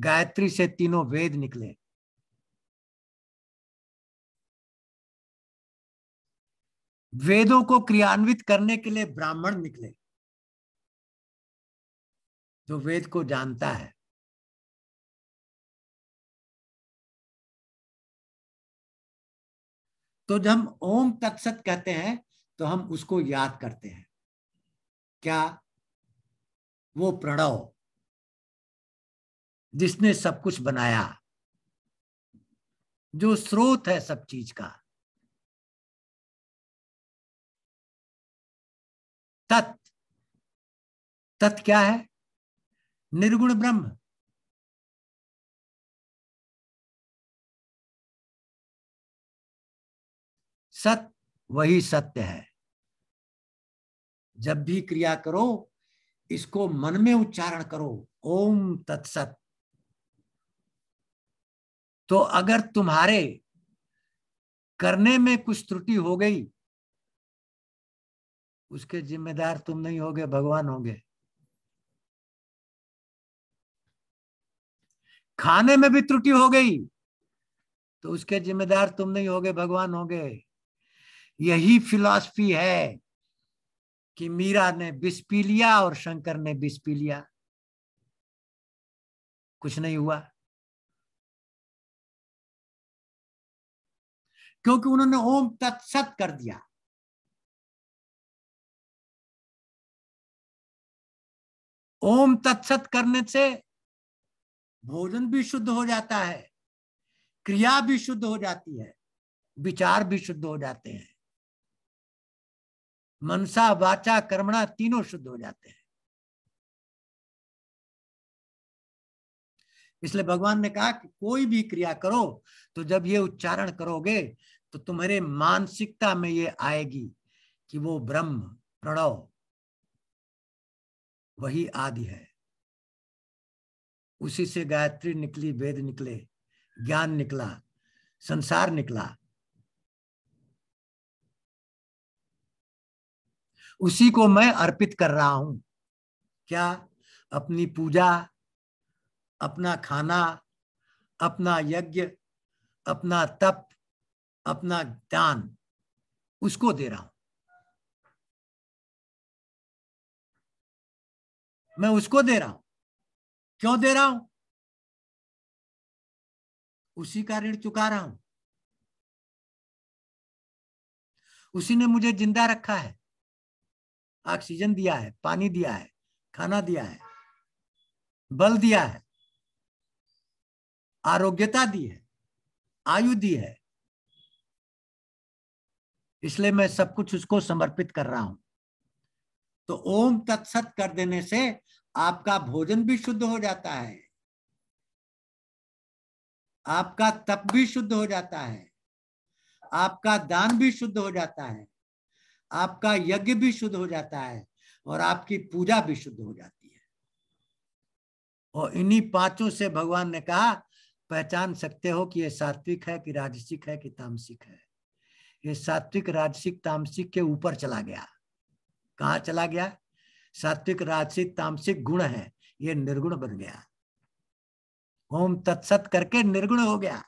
Speaker 3: गायत्री से तीनों वेद निकले वेदों को क्रियान्वित करने के लिए ब्राह्मण निकले जो वेद को जानता है तो जब हम ओम तत्सत कहते हैं तो हम उसको याद करते हैं क्या वो प्रणव जिसने सब कुछ बनाया जो स्रोत है सब चीज का तत् तत् क्या है निर्गुण ब्रह्म सत वही सत्य है जब भी क्रिया करो इसको मन में उच्चारण करो ओम तत्सत तो अगर तुम्हारे करने में कुछ त्रुटि हो गई
Speaker 2: उसके जिम्मेदार तुम नहीं होगे भगवान होगे खाने में भी त्रुटि हो गई तो उसके जिम्मेदार तुम नहीं होगे भगवान होगे यही फिलॉसफी है
Speaker 3: कि मीरा ने विष पी लिया और शंकर ने विष पी लिया कुछ नहीं हुआ क्योंकि उन्होंने ओम तत्सत कर दिया ओम तत्सत करने से भोजन भी शुद्ध हो जाता है क्रिया भी शुद्ध हो जाती है विचार भी शुद्ध हो जाते हैं मनसा वाचा कर्मणा तीनों शुद्ध हो जाते हैं
Speaker 2: इसलिए भगवान ने कहा कि कोई भी क्रिया करो तो जब ये उच्चारण करोगे तो तुम्हारे मानसिकता में ये आएगी कि वो ब्रह्म प्रणव वही आदि है उसी से गायत्री निकली वेद निकले ज्ञान निकला संसार निकला उसी को मैं अर्पित कर रहा हूं क्या अपनी पूजा अपना खाना अपना यज्ञ अपना
Speaker 3: तप अपना दान उसको दे रहा हूं मैं उसको दे रहा हूं क्यों दे रहा हूं उसी का ऋण चुका रहा हूं उसी ने मुझे जिंदा रखा है ऑक्सीजन दिया है पानी दिया है खाना दिया है
Speaker 2: बल दिया है आरोग्यता दी है आयु दी है इसलिए मैं सब कुछ उसको समर्पित कर रहा हूं तो ओम तत्सत कर देने से आपका भोजन भी शुद्ध हो जाता है आपका तप भी शुद्ध हो जाता है आपका दान भी शुद्ध हो जाता है आपका यज्ञ भी शुद्ध हो जाता है और आपकी पूजा भी शुद्ध हो जाती है और इन्हीं पांचों से भगवान ने कहा पहचान सकते हो कि ये सात्विक है कि राजसिक है कि तामसिक है ये सात्विक राजसिक तामसिक के ऊपर चला गया कहा चला गया सात्विक राजसिक तामसिक गुण है ये निर्गुण
Speaker 3: बन गया ओम तत्सत करके निर्गुण हो गया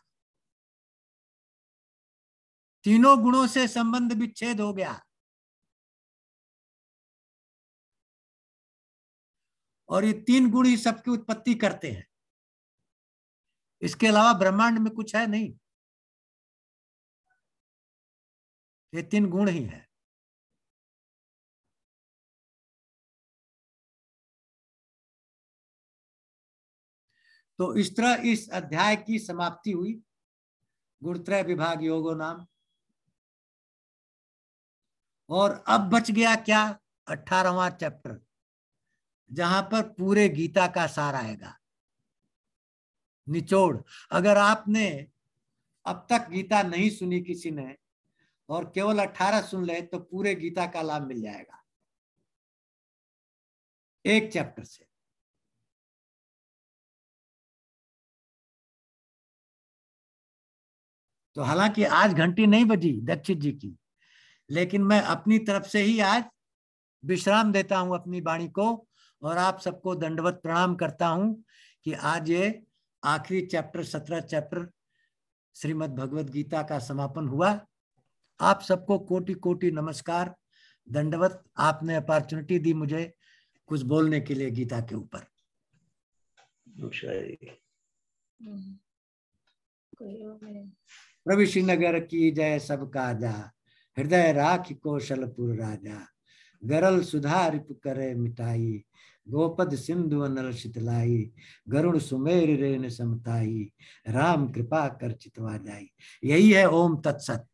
Speaker 3: तीनों गुणों से संबंध विच्छेद हो गया और ये तीन गुण ही सबकी उत्पत्ति करते हैं इसके अलावा ब्रह्मांड में कुछ है नहीं ये तीन गुण ही है तो इस तरह इस अध्याय की समाप्ति हुई
Speaker 2: गुणत्रय विभाग योगो नाम और अब बच गया क्या अठारहवा चैप्टर जहां पर पूरे गीता का सार आएगा निचोड़ अगर आपने अब तक गीता नहीं सुनी किसी ने और केवल अठारह सुन ले तो पूरे गीता का लाभ मिल
Speaker 3: जाएगा एक चैप्टर से तो हालांकि आज घंटी नहीं बजी दक्षित जी की लेकिन मैं अपनी तरफ से ही
Speaker 2: आज विश्राम देता हूं अपनी वाणी को और आप सबको दंडवत प्रणाम करता हूं कि आज ये आखिरी चैप्टर सत्रह चैप्टर श्रीमद भगवत गीता का समापन हुआ आप सबको कोटि कोटि नमस्कार दंडवत आपने अपॉर्चुनिटी दी मुझे कुछ बोलने के लिए गीता के ऊपर हम्म। प्रविशि नगर की जय सबका जा हृदय राख कौशलपुर राजा गरल सुधार करे मिटाई गोपद सिंधु अनल शीतलाई गरुण सुमेर रेन समताई राम कृपा कर चितवा जाई
Speaker 3: यही है ओम तत्सत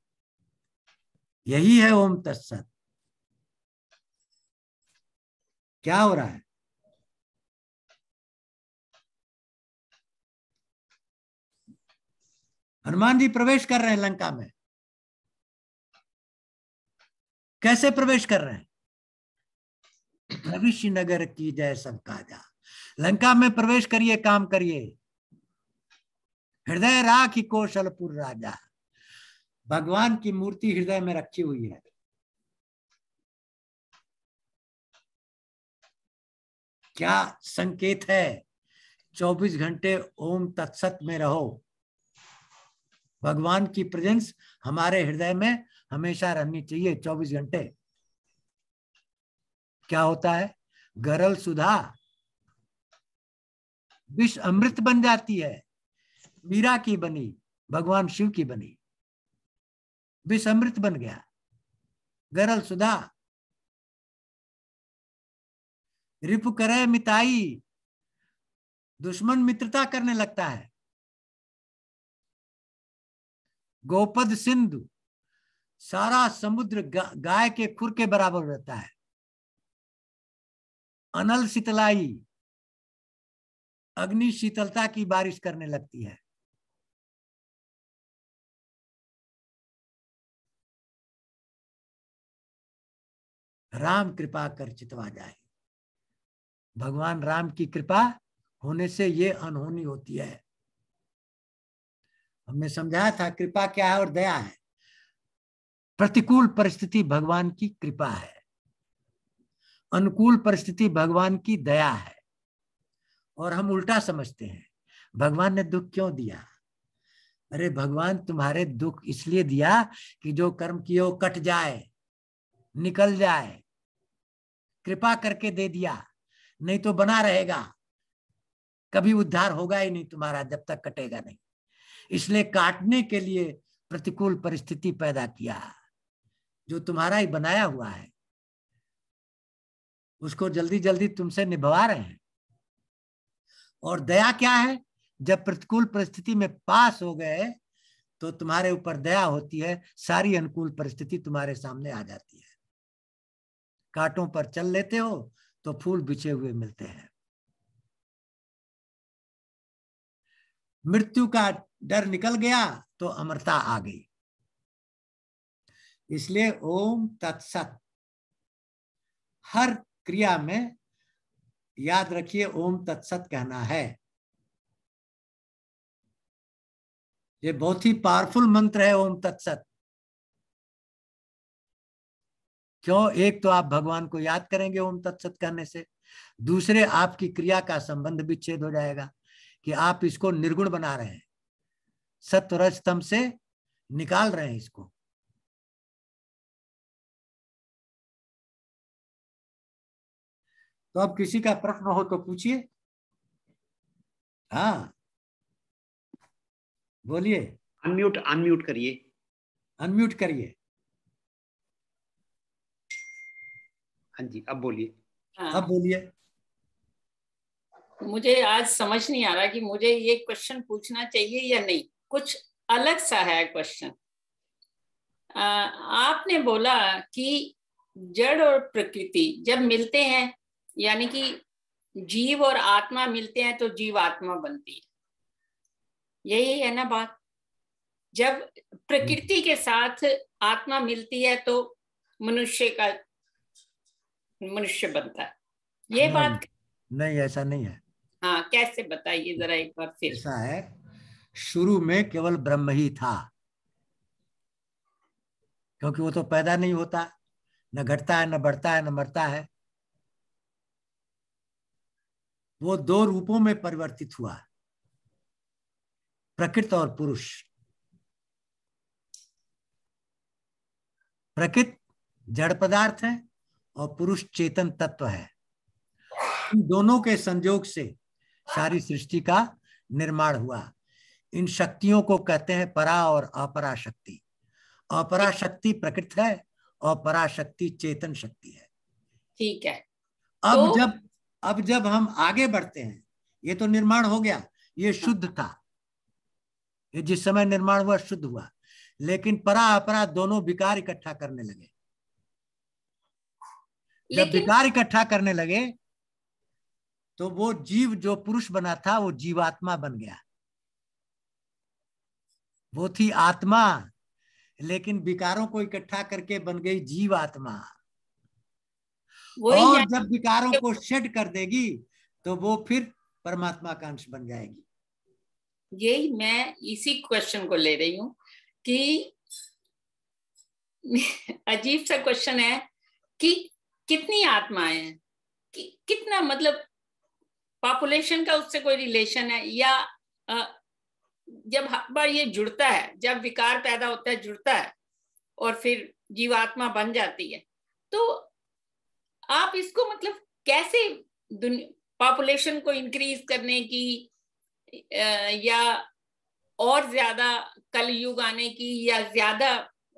Speaker 3: यही है ओम तत्सत क्या हो रहा है हनुमान जी प्रवेश कर रहे हैं लंका में कैसे प्रवेश कर रहे
Speaker 2: हैं भविष्य नगर की जय सबका जा लंका में प्रवेश करिए काम करिए हृदय राख कौशलपुर राजा भगवान की मूर्ति हृदय में रखी हुई है क्या संकेत है 24 घंटे ओम तत्सत में रहो भगवान की प्रेजेंस हमारे हृदय में हमेशा रहनी चाहिए 24 घंटे क्या होता है गरल सुधा विष अमृत बन जाती है मीरा की बनी भगवान शिव की
Speaker 3: बनी विष अमृत बन गया गरल सुधा रिपु करे मिताई दुश्मन मित्रता करने लगता है
Speaker 2: गोपद सिंधु सारा समुद्र गा, गाय के खुर के बराबर
Speaker 3: रहता है अनल शीतलाई अग्नि शीतलता की बारिश करने लगती है राम कृपा कर चितवा जाए भगवान राम की कृपा
Speaker 2: होने से ये अनहोनी होती है हमने समझाया था कृपा क्या है और दया है प्रतिकूल परिस्थिति भगवान की कृपा है अनुकूल परिस्थिति भगवान की दया है और हम उल्टा समझते हैं भगवान ने दुख क्यों दिया अरे भगवान तुम्हारे दुख इसलिए दिया कि जो कर्म किए कट जाए निकल जाए कृपा करके दे दिया नहीं तो बना रहेगा कभी उद्धार होगा ही नहीं तुम्हारा जब तक कटेगा नहीं इसलिए काटने के लिए प्रतिकूल परिस्थिति पैदा किया जो तुम्हारा ही बनाया हुआ है उसको जल्दी जल्दी तुमसे निभवा रहे हैं और दया क्या है जब प्रतिकूल परिस्थिति में पास हो गए तो तुम्हारे ऊपर दया होती है सारी अनुकूल परिस्थिति तुम्हारे सामने आ जाती है कांटों पर चल लेते हो तो फूल बिछे हुए मिलते हैं
Speaker 3: मृत्यु का डर निकल गया तो अमरता आ गई इसलिए ओम तत्सत
Speaker 2: हर क्रिया में याद रखिए ओम तत्सत कहना
Speaker 3: है ये बहुत ही पावरफुल मंत्र है ओम तत्सत क्यों एक तो
Speaker 2: आप भगवान को याद करेंगे ओम तत्सत करने से दूसरे आपकी क्रिया का संबंध भी छेद हो जाएगा कि आप इसको निर्गुण बना रहे हैं सत्व रज से
Speaker 3: निकाल रहे हैं इसको तो अब किसी का प्रश्न हो तो पूछिए हाँ बोलिए अनम्यूट अनम्यूट
Speaker 1: करिए अनम्यूट करिए हाँ जी अब बोलिए
Speaker 4: हाँ। अब बोलिए मुझे आज समझ नहीं आ रहा कि मुझे ये क्वेश्चन पूछना चाहिए या नहीं कुछ अलग सा है क्वेश्चन आपने बोला कि जड़ और प्रकृति जब मिलते हैं यानी कि जीव और आत्मा मिलते हैं तो जीव आत्मा बनती है यही है ना बात जब प्रकृति के साथ आत्मा मिलती है तो मनुष्य का मनुष्य बनता है ये नहीं, हाँ।
Speaker 2: बात नहीं ऐसा नहीं है
Speaker 4: हाँ कैसे बताइए जरा एक बार फिर ऐसा
Speaker 2: है शुरू में केवल ब्रह्म ही था क्योंकि वो तो पैदा नहीं होता न घटता है न बढ़ता है न मरता है वो दो रूपों में परिवर्तित हुआ प्रकृत और पुरुष प्रकृत जड़ पदार्थ है और पुरुष चेतन तत्व है इन दोनों के संजोग से सारी सृष्टि का निर्माण हुआ इन शक्तियों को कहते हैं परा और अपरा शक्ति अपरा शक्ति प्रकृत है और पराशक्ति चेतन शक्ति है
Speaker 4: ठीक है अब तो...
Speaker 2: जब अब जब हम आगे बढ़ते हैं ये तो निर्माण हो गया ये शुद्ध था ये जिस समय निर्माण हुआ शुद्ध हुआ लेकिन परा अपरा दोनों विकार इकट्ठा करने लगे जब विकार इकट्ठा करने लगे तो वो जीव जो पुरुष बना था वो जीवात्मा बन गया वो थी आत्मा लेकिन विकारों को इकट्ठा करके बन गई जीव आत्मा और जब विकारों को शेड कर देगी तो वो फिर परमात्मा
Speaker 4: का अंश बन जाएगी यही मैं इसी क्वेश्चन को ले रही हूँ कि अजीब सा क्वेश्चन है कि कितनी आत्माएं हैं कि कितना मतलब पॉपुलेशन का उससे कोई रिलेशन है या जब हर बार ये जुड़ता है जब विकार पैदा होता है जुड़ता है और फिर जीवात्मा बन जाती है तो आप इसको मतलब कैसे पॉपुलेशन को इंक्रीज करने की या और ज्यादा कलयुग आने की या ज्यादा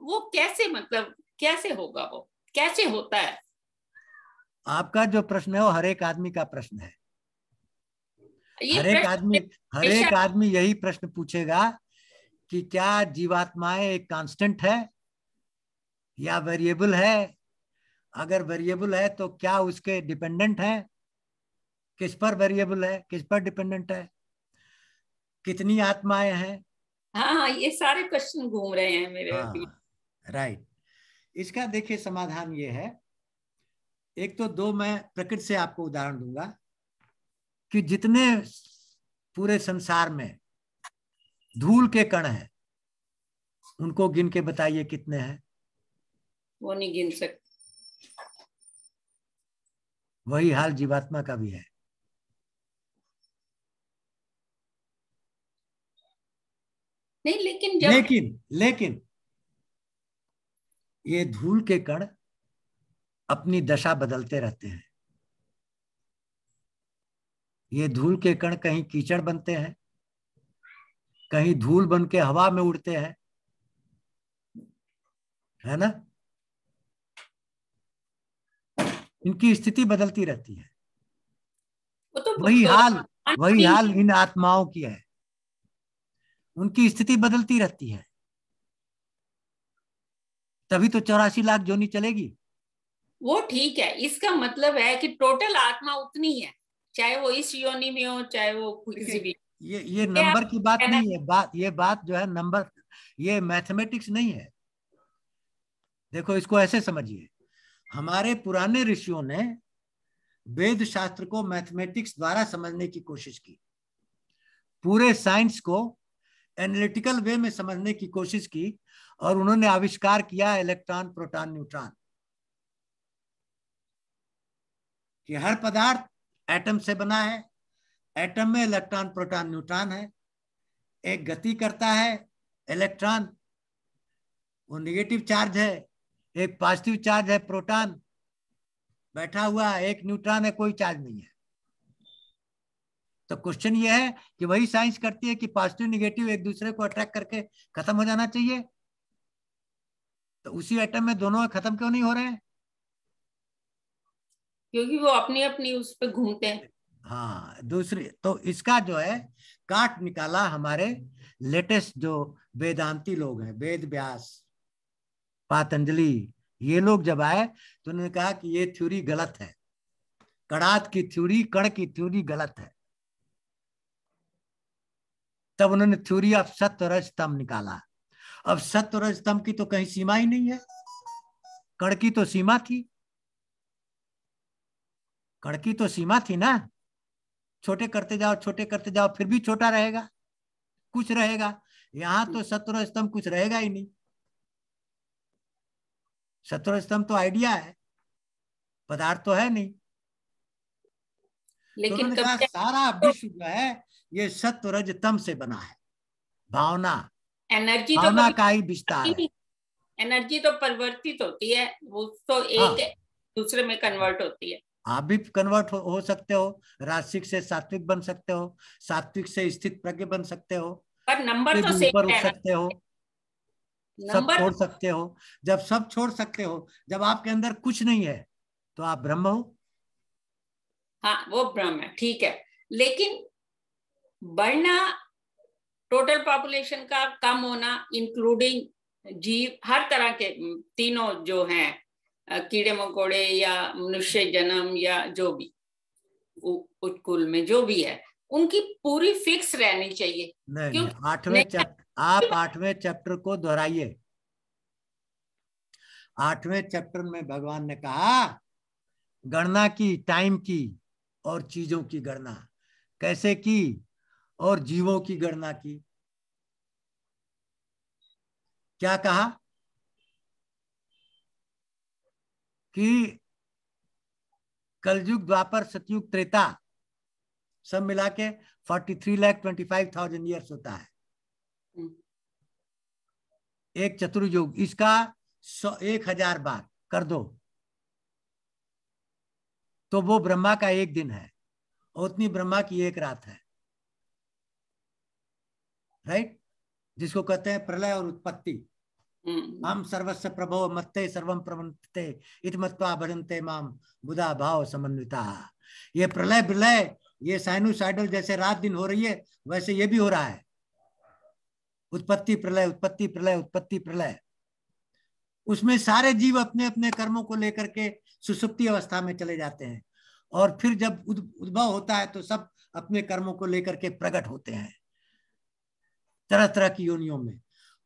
Speaker 4: वो कैसे मतलब कैसे होगा वो कैसे होता है
Speaker 2: आपका जो प्रश्न है वो हर एक आदमी का प्रश्न है
Speaker 4: हर एक आदमी
Speaker 2: हर एक आदमी यही प्रश्न पूछेगा कि क्या जीवात्माएं एक कांस्टेंट है या वेरिएबल है अगर वेरिएबल है तो क्या उसके डिपेंडेंट है किस पर वेरिएबल है किस पर डिपेंडेंट है कितनी आत्माएं हैं
Speaker 4: हाँ हाँ ये सारे क्वेश्चन घूम रहे हैं मेरे हाँ,
Speaker 2: राइट इसका देखिए समाधान ये है एक तो दो मैं प्रकृति से आपको उदाहरण दूंगा कि जितने पूरे संसार में धूल के कण हैं उनको गिन के बताइए कितने हैं
Speaker 4: वो नहीं गिन सकते
Speaker 2: वही हाल जीवात्मा का भी है
Speaker 4: नहीं लेकिन जब... लेकिन
Speaker 2: लेकिन ये धूल के कण अपनी दशा बदलते रहते हैं ये धूल के कण कहीं कीचड़ बनते हैं कहीं धूल बन के हवा में उड़ते हैं है ना इनकी स्थिति बदलती रहती है वो तो वही तो हाल वही हाल इन आत्माओं की है उनकी स्थिति बदलती रहती है तभी तो चौरासी लाख जोनी चलेगी
Speaker 4: वो ठीक है इसका मतलब है कि टोटल आत्मा उतनी है चाहे वो इस योनि में हो चाहे वो किसी भी ये ये नंबर
Speaker 2: की बात नहीं है बात ये बात जो है नंबर ये मैथमेटिक्स नहीं है देखो इसको ऐसे समझिए हमारे पुराने ऋषियों ने वेद शास्त्र को मैथमेटिक्स द्वारा समझने की कोशिश की पूरे साइंस को एनालिटिकल वे में समझने की कोशिश की और उन्होंने आविष्कार किया इलेक्ट्रॉन प्रोटॉन न्यूट्रॉन कि हर पदार्थ एटम से बना है एटम में इलेक्ट्रॉन प्रोटॉन न्यूट्रॉन है एक गति करता है इलेक्ट्रॉन वो निगेटिव चार्ज है एक पॉजिटिव चार्ज है प्रोटॉन बैठा हुआ एक न्यूट्रॉन है कोई चार्ज नहीं है तो क्वेश्चन ये है कि वही साइंस करती है कि पॉजिटिव निगेटिव एक दूसरे को अट्रैक्ट करके खत्म हो जाना चाहिए तो उसी आइटम में दोनों खत्म क्यों नहीं हो रहे हैं
Speaker 4: क्योंकि वो अपनी अपनी उस पर घूमते हैं
Speaker 2: हाँ दूसरी तो इसका जो है काट निकाला हमारे लेटेस्ट जो वेदांती लोग हैं वेद व्यास पातंजलि ये लोग जब आए तो उन्होंने कहा कि ये थ्योरी गलत है कड़ात की थ्योरी कड़ की थ्योरी गलत है तब उन्होंने थ्योरी ऑफ सत्वरज तम निकाला अब सत्य और तम की तो कहीं सीमा ही नहीं है कड़ की तो सीमा थी कड़ की तो सीमा थी ना छोटे करते जाओ छोटे करते जाओ फिर भी छोटा रहेगा कुछ रहेगा यहां तो और तम कुछ रहेगा ही नहीं शत्रु स्तंभ तो आइडिया है पदार्थ तो है नहीं तो लेकिन तो कब सारा विश्व जो है ये सत्व तम से बना है भावना
Speaker 4: एनर्जी तो भावना तो
Speaker 2: का ही विस्तार है
Speaker 4: एनर्जी तो परिवर्तित होती है वो तो एक हाँ। दूसरे में कन्वर्ट होती है
Speaker 2: आप भी कन्वर्ट हो, हो सकते हो राशिक से सात्विक बन सकते हो सात्विक से स्थित प्रज्ञ बन सकते हो
Speaker 4: पर नंबर तो सेम सकते हो सब छोड़
Speaker 2: सकते हो जब सब छोड़ सकते हो जब आपके अंदर कुछ नहीं है तो आप ब्रह्म हो
Speaker 4: हाँ वो ब्रह्म है ठीक है लेकिन बढ़ना टोटल पॉपुलेशन का कम होना इंक्लूडिंग जीव हर तरह के तीनों जो हैं कीड़े मकोड़े या मनुष्य जन्म या जो भी उत्कुल में जो भी है उनकी पूरी फिक्स रहनी चाहिए
Speaker 2: नहीं, क्यों आठवें आप आठवें चैप्टर को दोहराइए आठवें चैप्टर में भगवान ने कहा गणना की टाइम की और चीजों की गणना कैसे की और जीवों की गणना की क्या कहा कि कलयुग द्वापर सतयुग त्रेता सब मिला के forty three lakh twenty five thousand years होता है एक चतुर्युग इसका सौ एक हजार बार कर दो तो वो ब्रह्मा का एक दिन है और उतनी ब्रह्मा की एक रात है राइट जिसको कहते हैं प्रलय और उत्पत्ति हम्म। हम सर्वस्व प्रभो मत्ते सर्वम प्रवंते इत मत्वा भजनते माम बुधा भाव समन्विता ये प्रलय विलय ये साइनुसाइडल जैसे रात दिन हो रही है वैसे ये भी हो रहा है उत्पत्ति प्रलय उत्पत्ति प्रलय उत्पत्ति प्रलय उसमें सारे जीव अपने अपने कर्मों को लेकर के सुसुप्ति अवस्था में चले जाते हैं और फिर जब उद्भव होता है तो सब अपने कर्मों को लेकर के प्रकट होते हैं तरह तरह की योनियों में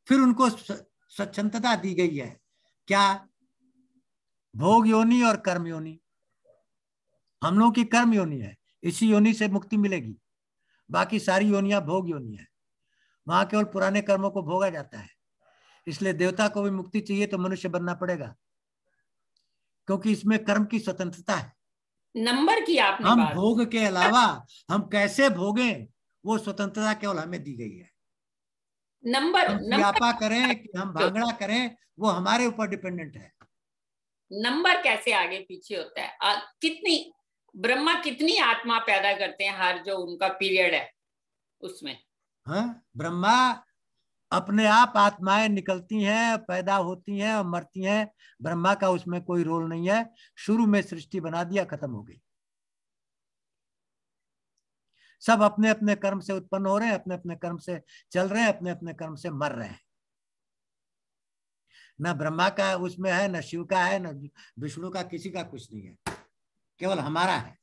Speaker 2: फिर उनको स्वच्छता दी गई है क्या भोग योनि और कर्म योनि हम लोगों की कर्म योनि है इसी योनि से मुक्ति मिलेगी बाकी सारी योनिया भोग योनि है वहां केवल पुराने कर्मों को भोगा जाता है इसलिए देवता को भी मुक्ति चाहिए तो मनुष्य बनना पड़ेगा क्योंकि इसमें कर्म की स्वतंत्रता है
Speaker 4: नंबर की आपने हम
Speaker 2: भोग के अलावा हम कैसे भोगे वो स्वतंत्रता केवल हमें दी गई है
Speaker 4: नंबर व्यापा
Speaker 2: करें कि हम भांगड़ा करें वो हमारे ऊपर डिपेंडेंट है
Speaker 4: नंबर कैसे आगे पीछे होता है आ, कितनी ब्रह्मा कितनी आत्मा पैदा करते हैं हर जो उनका पीरियड है उसमें
Speaker 2: हाँ? ब्रह्मा अपने आप आत्माएं निकलती हैं पैदा होती हैं और मरती हैं ब्रह्मा का उसमें कोई रोल नहीं है शुरू में सृष्टि बना दिया खत्म हो गई सब अपने अपने कर्म से उत्पन्न हो रहे हैं अपने अपने कर्म से चल रहे हैं अपने अपने कर्म से मर रहे हैं ना ब्रह्मा का उसमें है ना शिव का है ना विष्णु का किसी का कुछ नहीं है केवल हमारा है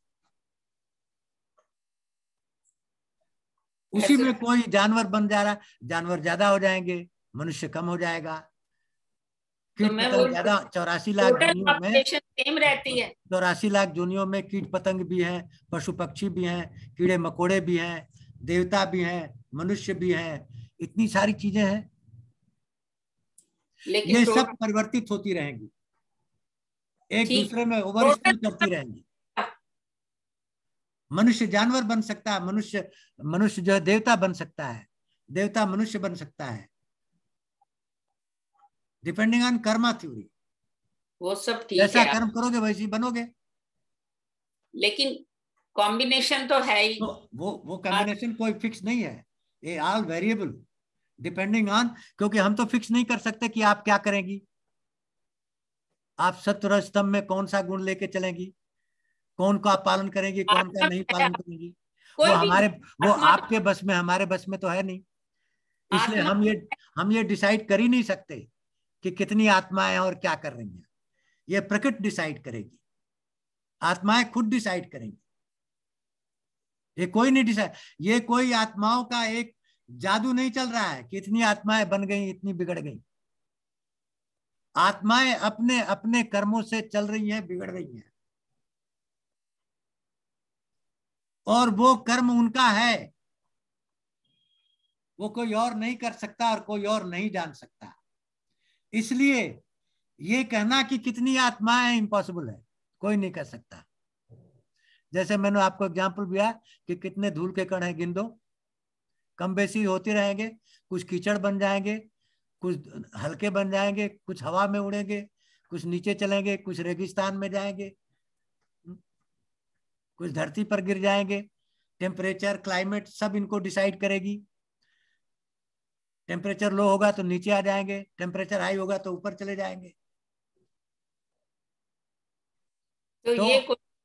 Speaker 2: उसी में कोई जानवर बन जा रहा जानवर ज्यादा हो जाएंगे मनुष्य कम हो जाएगा तो कीट तो पतंग ज्यादा चौरासी लाख जोनियों में
Speaker 4: सेम रहती है
Speaker 2: चौरासी लाख जूनियों में कीट पतंग भी हैं पशु पक्षी भी हैं कीड़े मकोड़े भी हैं देवता भी हैं मनुष्य भी हैं इतनी सारी चीजें हैं
Speaker 4: लेकिन ये सब
Speaker 2: परिवर्तित होती रहेंगी एक दूसरे में ओवर करती रहेंगी मनुष्य जानवर बन सकता है मनुष्य मनुष्य जो है देवता बन सकता है देवता मनुष्य बन सकता है डिपेंडिंग ऑन कर्मा थ्योरी
Speaker 4: वो सब ठीक है जैसा कर्म करोगे वैसी बनोगे लेकिन कॉम्बिनेशन तो है ही तो वो वो
Speaker 2: कॉम्बिनेशन कोई फिक्स नहीं है ये ऑल वेरिएबल डिपेंडिंग ऑन क्योंकि हम तो फिक्स नहीं कर सकते कि आप क्या करेंगी आप सत्वरजतम में कौन सा गुण लेके चलेंगी कौन का पालन करेंगे हाँ, कौन का नहीं पालन करेंगे वो हमारे वो तो आपके बस में हमारे बस में तो है नहीं इसलिए हम ये हम ये डिसाइड कर ही नहीं सकते कि कितनी आत्माएं और क्या कर रही हैं ये प्रकृति डिसाइड करेगी आत्माएं खुद डिसाइड करेंगी ये कोई नहीं डिसाइड ये कोई आत्माओं का एक जादू नहीं चल रहा है कि इतनी आत्माएं बन गई इतनी बिगड़ गई आत्माएं अपने अपने कर्मों से चल रही हैं बिगड़ रही हैं और वो कर्म उनका है वो कोई और नहीं कर सकता और कोई और नहीं जान सकता इसलिए ये कहना कि कितनी आत्माएं इम्पॉसिबल है कोई नहीं कर सकता जैसे मैंने आपको एग्जाम्पल दिया कि कितने धूल के कण हैं गिंदो कम बेसी होते रहेंगे कुछ कीचड़ बन जाएंगे कुछ हल्के बन जाएंगे कुछ हवा में उड़ेंगे कुछ नीचे चलेंगे कुछ रेगिस्तान में जाएंगे कुछ धरती पर गिर जाएंगे टेम्परेचर क्लाइमेट सब इनको डिसाइड करेगी टेम्परेचर लो होगा तो नीचे आ जाएंगे टेम्परेचर हाई होगा तो ऊपर चले जाएंगे तो, तो ये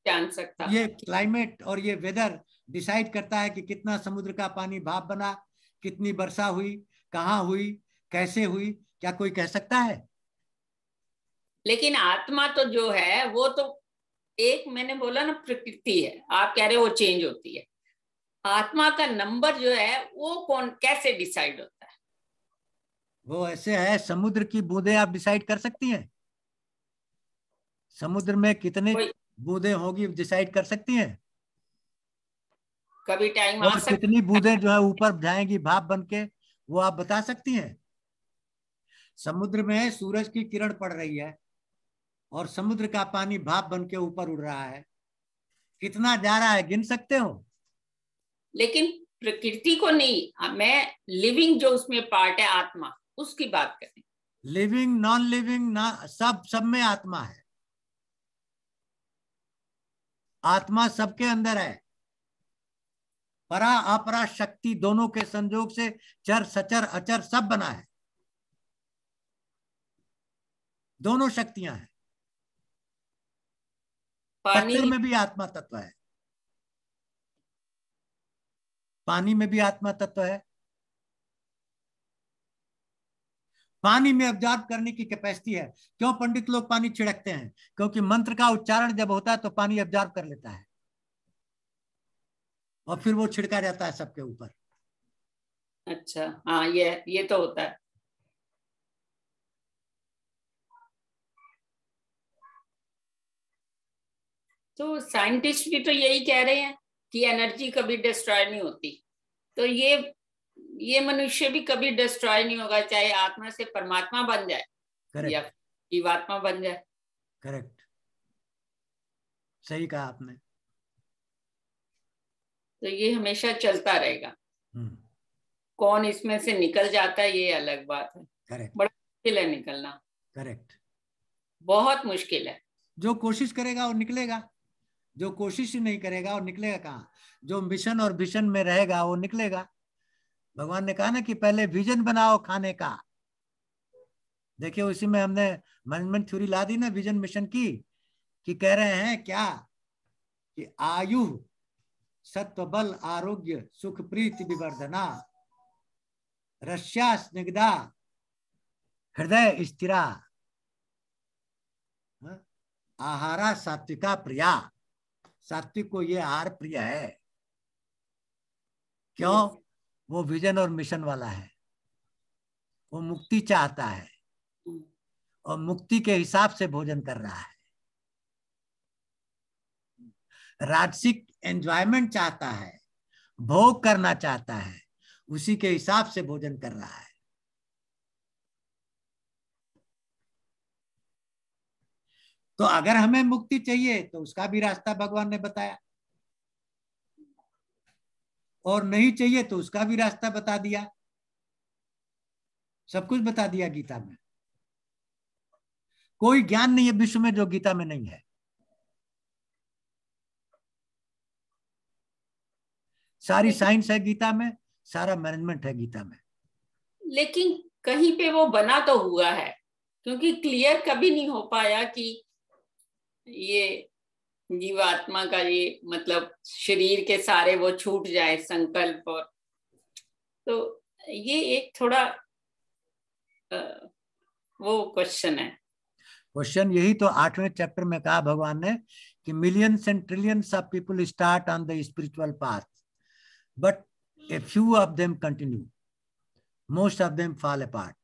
Speaker 2: जान सकता ये क्लाइमेट और ये वेदर डिसाइड करता है कि कितना समुद्र का पानी भाप बना कितनी वर्षा हुई कहाँ हुई कैसे हुई क्या कोई कह सकता है
Speaker 4: लेकिन आत्मा तो जो है वो तो एक मैंने बोला ना प्रकृति है आप कह रहे हो चेंज होती है आत्मा का नंबर जो है वो कौन कैसे डिसाइड होता है
Speaker 2: वो ऐसे है समुद्र की बूंदे आप डिसाइड कर सकती हैं समुद्र में कितने बूंदे होगी डिसाइड कर सकती हैं
Speaker 4: कभी टाइम और
Speaker 2: कितनी बूंदे जो है ऊपर जाएंगी भाप बन के वो आप बता सकती हैं समुद्र में सूरज की किरण पड़ रही है और समुद्र का पानी भाप बन के ऊपर उड़ रहा है कितना जा रहा है गिन सकते हो
Speaker 4: लेकिन प्रकृति को नहीं मैं लिविंग जो उसमें पार्ट है आत्मा उसकी बात करें
Speaker 2: लिविंग नॉन लिविंग ना सब सब में आत्मा है आत्मा सबके अंदर है परा अपरा शक्ति दोनों के संजोग से चर सचर अचर सब बना है दोनों शक्तियां हैं पानी में भी आत्मा तत्व है पानी में भी आत्मा तत्व है पानी में ऑब्जॉर्व करने की कैपेसिटी है क्यों पंडित लोग पानी छिड़कते हैं क्योंकि मंत्र का उच्चारण जब होता है तो पानी ऑब्जॉर्व कर लेता है और फिर वो छिड़का जाता है सबके ऊपर
Speaker 4: अच्छा हाँ ये ये तो होता है तो साइंटिस्ट भी तो यही कह रहे हैं कि एनर्जी कभी डिस्ट्रॉय नहीं होती तो ये ये मनुष्य भी कभी डिस्ट्रॉय नहीं होगा चाहे आत्मा से परमात्मा बन जाए Correct. या जीवात्मा बन जाए
Speaker 2: करेक्ट सही कहा आपने
Speaker 4: तो ये हमेशा चलता रहेगा hmm. कौन इसमें से निकल जाता है ये अलग बात है करेक्ट बड़ा मुश्किल है निकलना करेक्ट बहुत मुश्किल है
Speaker 2: जो कोशिश करेगा वो निकलेगा जो कोशिश ही नहीं करेगा और निकलेगा कहाँ जो मिशन और विशन में रहेगा वो निकलेगा भगवान ने कहा ना कि पहले विजन बनाओ खाने का देखिए उसी में हमने मैनेजमेंट थ्योरी ला दी ना विजन मिशन की कि कह रहे हैं क्या कि आयु सत्व बल आरोग्य सुख प्रीति विवर्धना रस्या स्निग्धा हृदय स्थिरा हाँ? आहारा सात्विका प्रिया सात्विक को ये आर प्रिय है क्यों वो विजन और मिशन वाला है वो मुक्ति चाहता है hmm. और मुक्ति के हिसाब से भोजन कर रहा है राजसिक एंजॉयमेंट चाहता है भोग करना चाहता है उसी के हिसाब से भोजन कर रहा है तो अगर हमें मुक्ति चाहिए तो उसका भी रास्ता भगवान ने बताया और नहीं चाहिए तो उसका भी रास्ता बता दिया सब कुछ बता दिया गीता में कोई ज्ञान नहीं है विश्व में जो गीता में नहीं है सारी साइंस है गीता में सारा मैनेजमेंट है गीता में
Speaker 4: लेकिन कहीं पे वो बना तो हुआ है क्योंकि क्लियर कभी नहीं हो पाया कि ये जीवात्मा का ये मतलब शरीर के सारे वो छूट जाए संकल्प और तो ये एक थोड़ा वो क्वेश्चन है
Speaker 2: क्वेश्चन यही तो आठवें चैप्टर में कहा भगवान ने कि millions and trillions of people start on the spiritual path but a few of them continue most of them fall part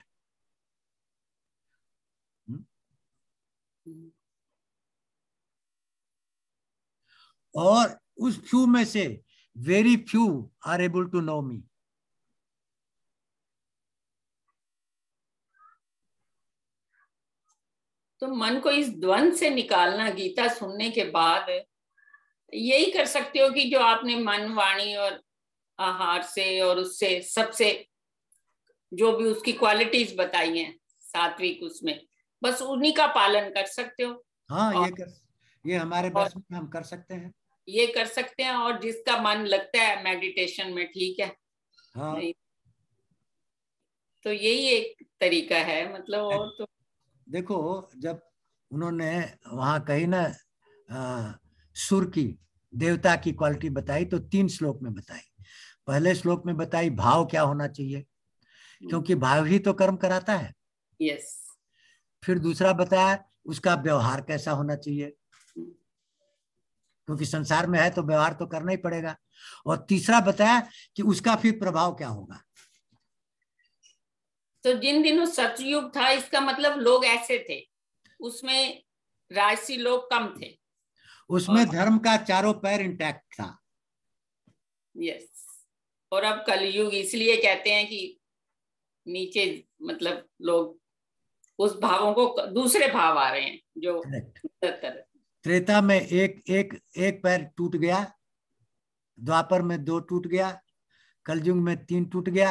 Speaker 2: और उस फ्यू में से very few are able to know me
Speaker 4: तो मन को इस द्वंद से निकालना गीता सुनने के बाद यही कर सकते हो कि जो आपने मन वाणी और आहार से और उससे सबसे जो भी उसकी क्वालिटीज बताई हैं सात्विक उसमें बस उन्हीं का पालन कर सकते हो
Speaker 2: हाँ ये कर, ये हमारे बस में हम कर सकते हैं
Speaker 4: ये कर सकते हैं और जिसका मन लगता है मेडिटेशन में ठीक है हाँ। तो यही एक तरीका है मतलब और तो
Speaker 2: देखो जब उन्होंने वहां कही ना सुर की देवता की क्वालिटी बताई तो तीन श्लोक में बताई पहले श्लोक में बताई भाव क्या होना चाहिए हम्म। क्योंकि भाव ही तो कर्म कराता है यस फिर दूसरा बताया उसका व्यवहार कैसा होना चाहिए क्योंकि संसार में है तो व्यवहार तो करना ही पड़ेगा और तीसरा बताया कि उसका फिर प्रभाव क्या होगा
Speaker 4: तो जिन दिनों सतयुग था इसका मतलब लोग ऐसे थे उसमें राशि लोग कम थे
Speaker 2: उसमें धर्म का चारों पैर इंटैक्ट था
Speaker 4: यस और अब कलयुग इसलिए कहते हैं कि नीचे मतलब लोग उस भावों को दूसरे भाव आ रहे हैं जो तरह
Speaker 2: त्रेता में एक एक एक पैर टूट गया द्वापर में दो टूट गया कलयुग में तीन टूट गया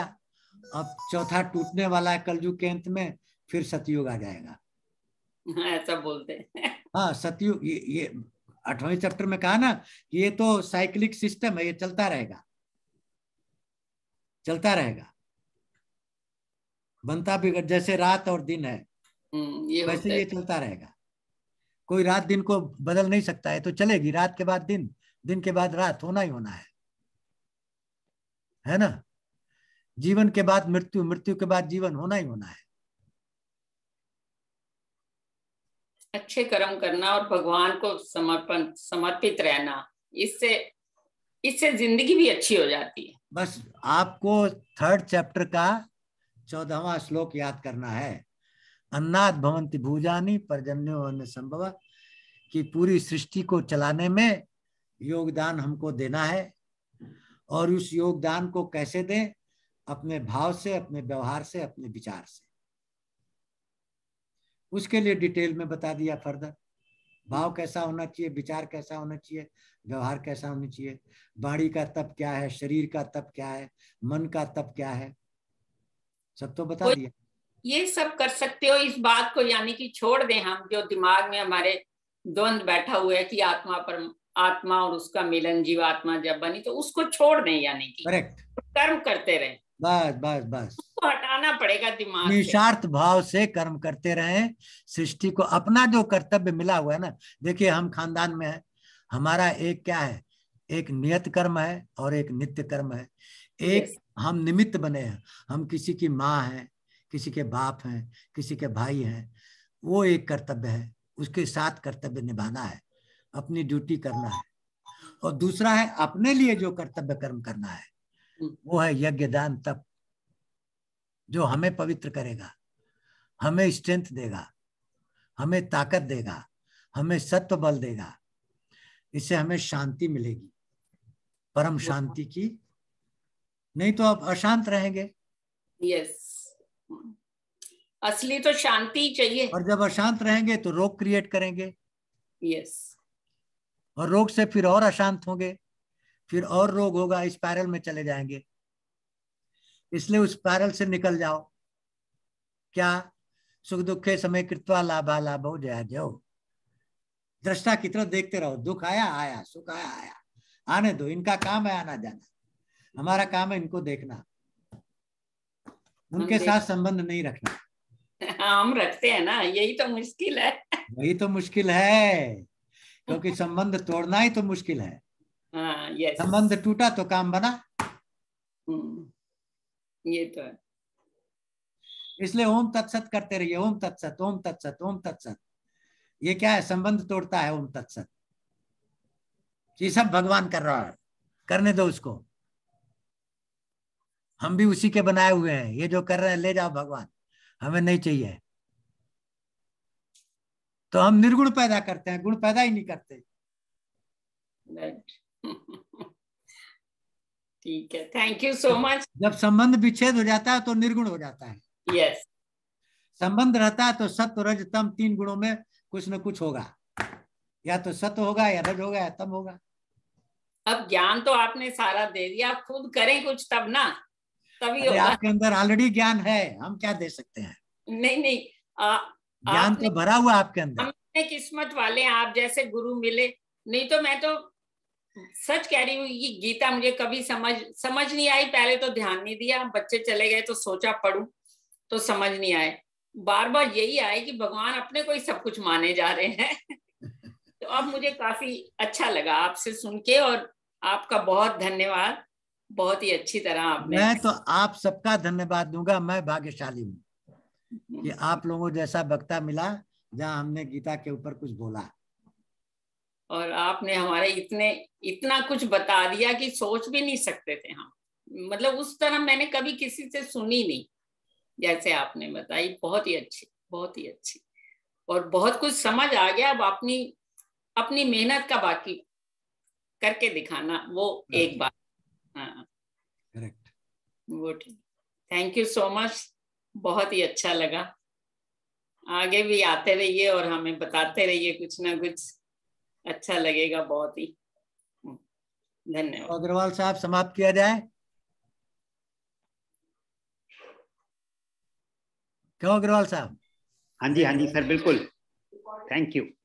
Speaker 2: अब चौथा टूटने वाला है कलयुग के अंत में फिर सतयुग आ जाएगा
Speaker 4: ऐसा बोलते
Speaker 2: हाँ सतयुग ये, ये आठवें चैप्टर में कहा ना कि ये तो साइक्लिक सिस्टम है ये चलता रहेगा चलता रहेगा बनता भी जैसे रात और दिन है
Speaker 3: हम्म, ये वैसे
Speaker 2: ये चलता रहेगा कोई रात दिन को बदल नहीं सकता है तो चलेगी रात के बाद दिन दिन के बाद रात होना ही होना है है ना जीवन के बाद मृत्यु मृत्यु के बाद जीवन होना ही होना है
Speaker 4: अच्छे कर्म करना और भगवान को समर्पण समर्पित रहना इससे इससे जिंदगी भी अच्छी हो जाती है
Speaker 2: बस आपको थर्ड चैप्टर का चौदहवा श्लोक याद करना है अन्नाद भवंती भूजानी अन्य संभव कि पूरी सृष्टि को चलाने में योगदान हमको देना है और उस योगदान को कैसे दें अपने भाव से अपने व्यवहार से अपने विचार से उसके लिए डिटेल में बता दिया फर्दर भाव कैसा होना चाहिए विचार कैसा होना चाहिए व्यवहार कैसा होना चाहिए बाड़ी का तप क्या है शरीर का तप क्या है मन का तप क्या है सब तो बता दिया
Speaker 4: ये सब कर सकते हो इस बात को यानी कि छोड़ दें हम जो दिमाग में हमारे द्वंद बैठा हुआ है कि आत्मा पर आत्मा और उसका मिलन जीवात्मा जब बनी तो उसको छोड़ दें यानी कि करेक्ट कर्म करते रहे
Speaker 2: बस बस बस
Speaker 4: उसको हटाना पड़ेगा दिमाग निशार्थ
Speaker 2: भाव से कर्म करते रहे सृष्टि को अपना जो कर्तव्य मिला हुआ है ना देखिए हम खानदान में है हमारा एक क्या है एक नियत कर्म है और एक नित्य कर्म है एक yes. हम निमित्त बने हैं हम किसी की माँ है किसी के बाप हैं किसी के भाई हैं वो एक कर्तव्य है उसके साथ कर्तव्य निभाना है अपनी ड्यूटी करना है और दूसरा है अपने लिए जो कर्तव्य कर्म करना है हम्म। वो है यज्ञ दान तप जो हमें पवित्र करेगा हमें स्ट्रेंथ देगा हमें ताकत देगा हमें सत्व बल देगा इससे हमें शांति मिलेगी परम शांति की नहीं तो आप अशांत रहेंगे
Speaker 4: यस yes. असली तो शांति चाहिए
Speaker 2: और जब अशांत रहेंगे तो रोग क्रिएट करेंगे यस और रोग से फिर और अशांत होंगे फिर और रोग होगा इस पैरल में चले जाएंगे इसलिए उस पैरल से निकल जाओ क्या सुख दुखे समय कृतवा लाभा लाभ हो जया जाओ दृष्टा की तरह देखते रहो दुख आया आया सुख आया आया आने दो इनका काम है आना जाना हमारा काम है इनको देखना उनके साथ संबंध नहीं रखना
Speaker 4: हाँ, हम रखते हैं ना यही तो मुश्किल है
Speaker 2: वही तो मुश्किल है क्योंकि संबंध तोड़ना ही तो मुश्किल है हाँ, संबंध टूटा तो काम बना
Speaker 4: हम्म, ये तो है
Speaker 2: इसलिए ओम तत्सत करते रहिए ओम तत्सत ओम तत्सत ओम तत्सत ये क्या है संबंध तोड़ता है ओम तत्सत ये सब भगवान कर रहा है करने दो उसको हम भी उसी के बनाए हुए हैं ये जो कर रहे हैं ले जाओ भगवान हमें नहीं चाहिए तो हम निर्गुण पैदा करते हैं गुण पैदा ही नहीं करते
Speaker 4: ठीक है थैंक यू सो मच
Speaker 2: जब संबंध विच्छेद हो जाता है तो निर्गुण हो जाता है
Speaker 4: यस yes. संबंध
Speaker 2: रहता है तो सत्य रज तम तीन गुणों में कुछ न कुछ होगा या तो सत्य होगा या रज होगा या तम होगा
Speaker 4: अब ज्ञान तो आपने सारा दे दिया आप खुद करें कुछ तब ना तभी होगा आपके
Speaker 2: अंदर ऑलरेडी ज्ञान है हम क्या दे सकते हैं
Speaker 4: नहीं नहीं ज्ञान तो भरा हुआ आपके अंदर हमने किस्मत वाले आप जैसे गुरु मिले नहीं तो मैं तो सच कह रही हूँ ये गीता मुझे कभी समझ समझ नहीं आई पहले तो ध्यान नहीं दिया बच्चे चले गए तो सोचा पढ़ू तो समझ नहीं आए बार बार यही आए कि भगवान अपने को ही सब कुछ माने जा रहे हैं तो अब मुझे काफी अच्छा लगा आपसे सुन के और आपका बहुत धन्यवाद बहुत ही अच्छी तरह आपने मैं तो
Speaker 2: आप सबका धन्यवाद दूंगा मैं भाग्यशाली हूँ कि आप लोगों जैसा वक्ता मिला जहाँ हमने गीता के ऊपर कुछ बोला
Speaker 4: और आपने हमारे इतने इतना कुछ बता दिया कि सोच भी नहीं सकते थे हम मतलब उस तरह मैंने कभी किसी से सुनी नहीं जैसे आपने बताई बहुत ही अच्छी बहुत ही अच्छी और बहुत कुछ समझ आ गया अब अपनी अपनी मेहनत का बाकी करके दिखाना वो एक अच्छा। बात करेक्ट वो ठीक थैंक यू सो मच बहुत ही अच्छा लगा आगे भी आते रहिए और हमें बताते रहिए कुछ ना कुछ अच्छा लगेगा बहुत ही
Speaker 2: धन्यवाद अग्रवाल साहब समाप्त किया जाए क्यों अग्रवाल साहब हाँ जी हाँ जी सर बिल्कुल थैंक यू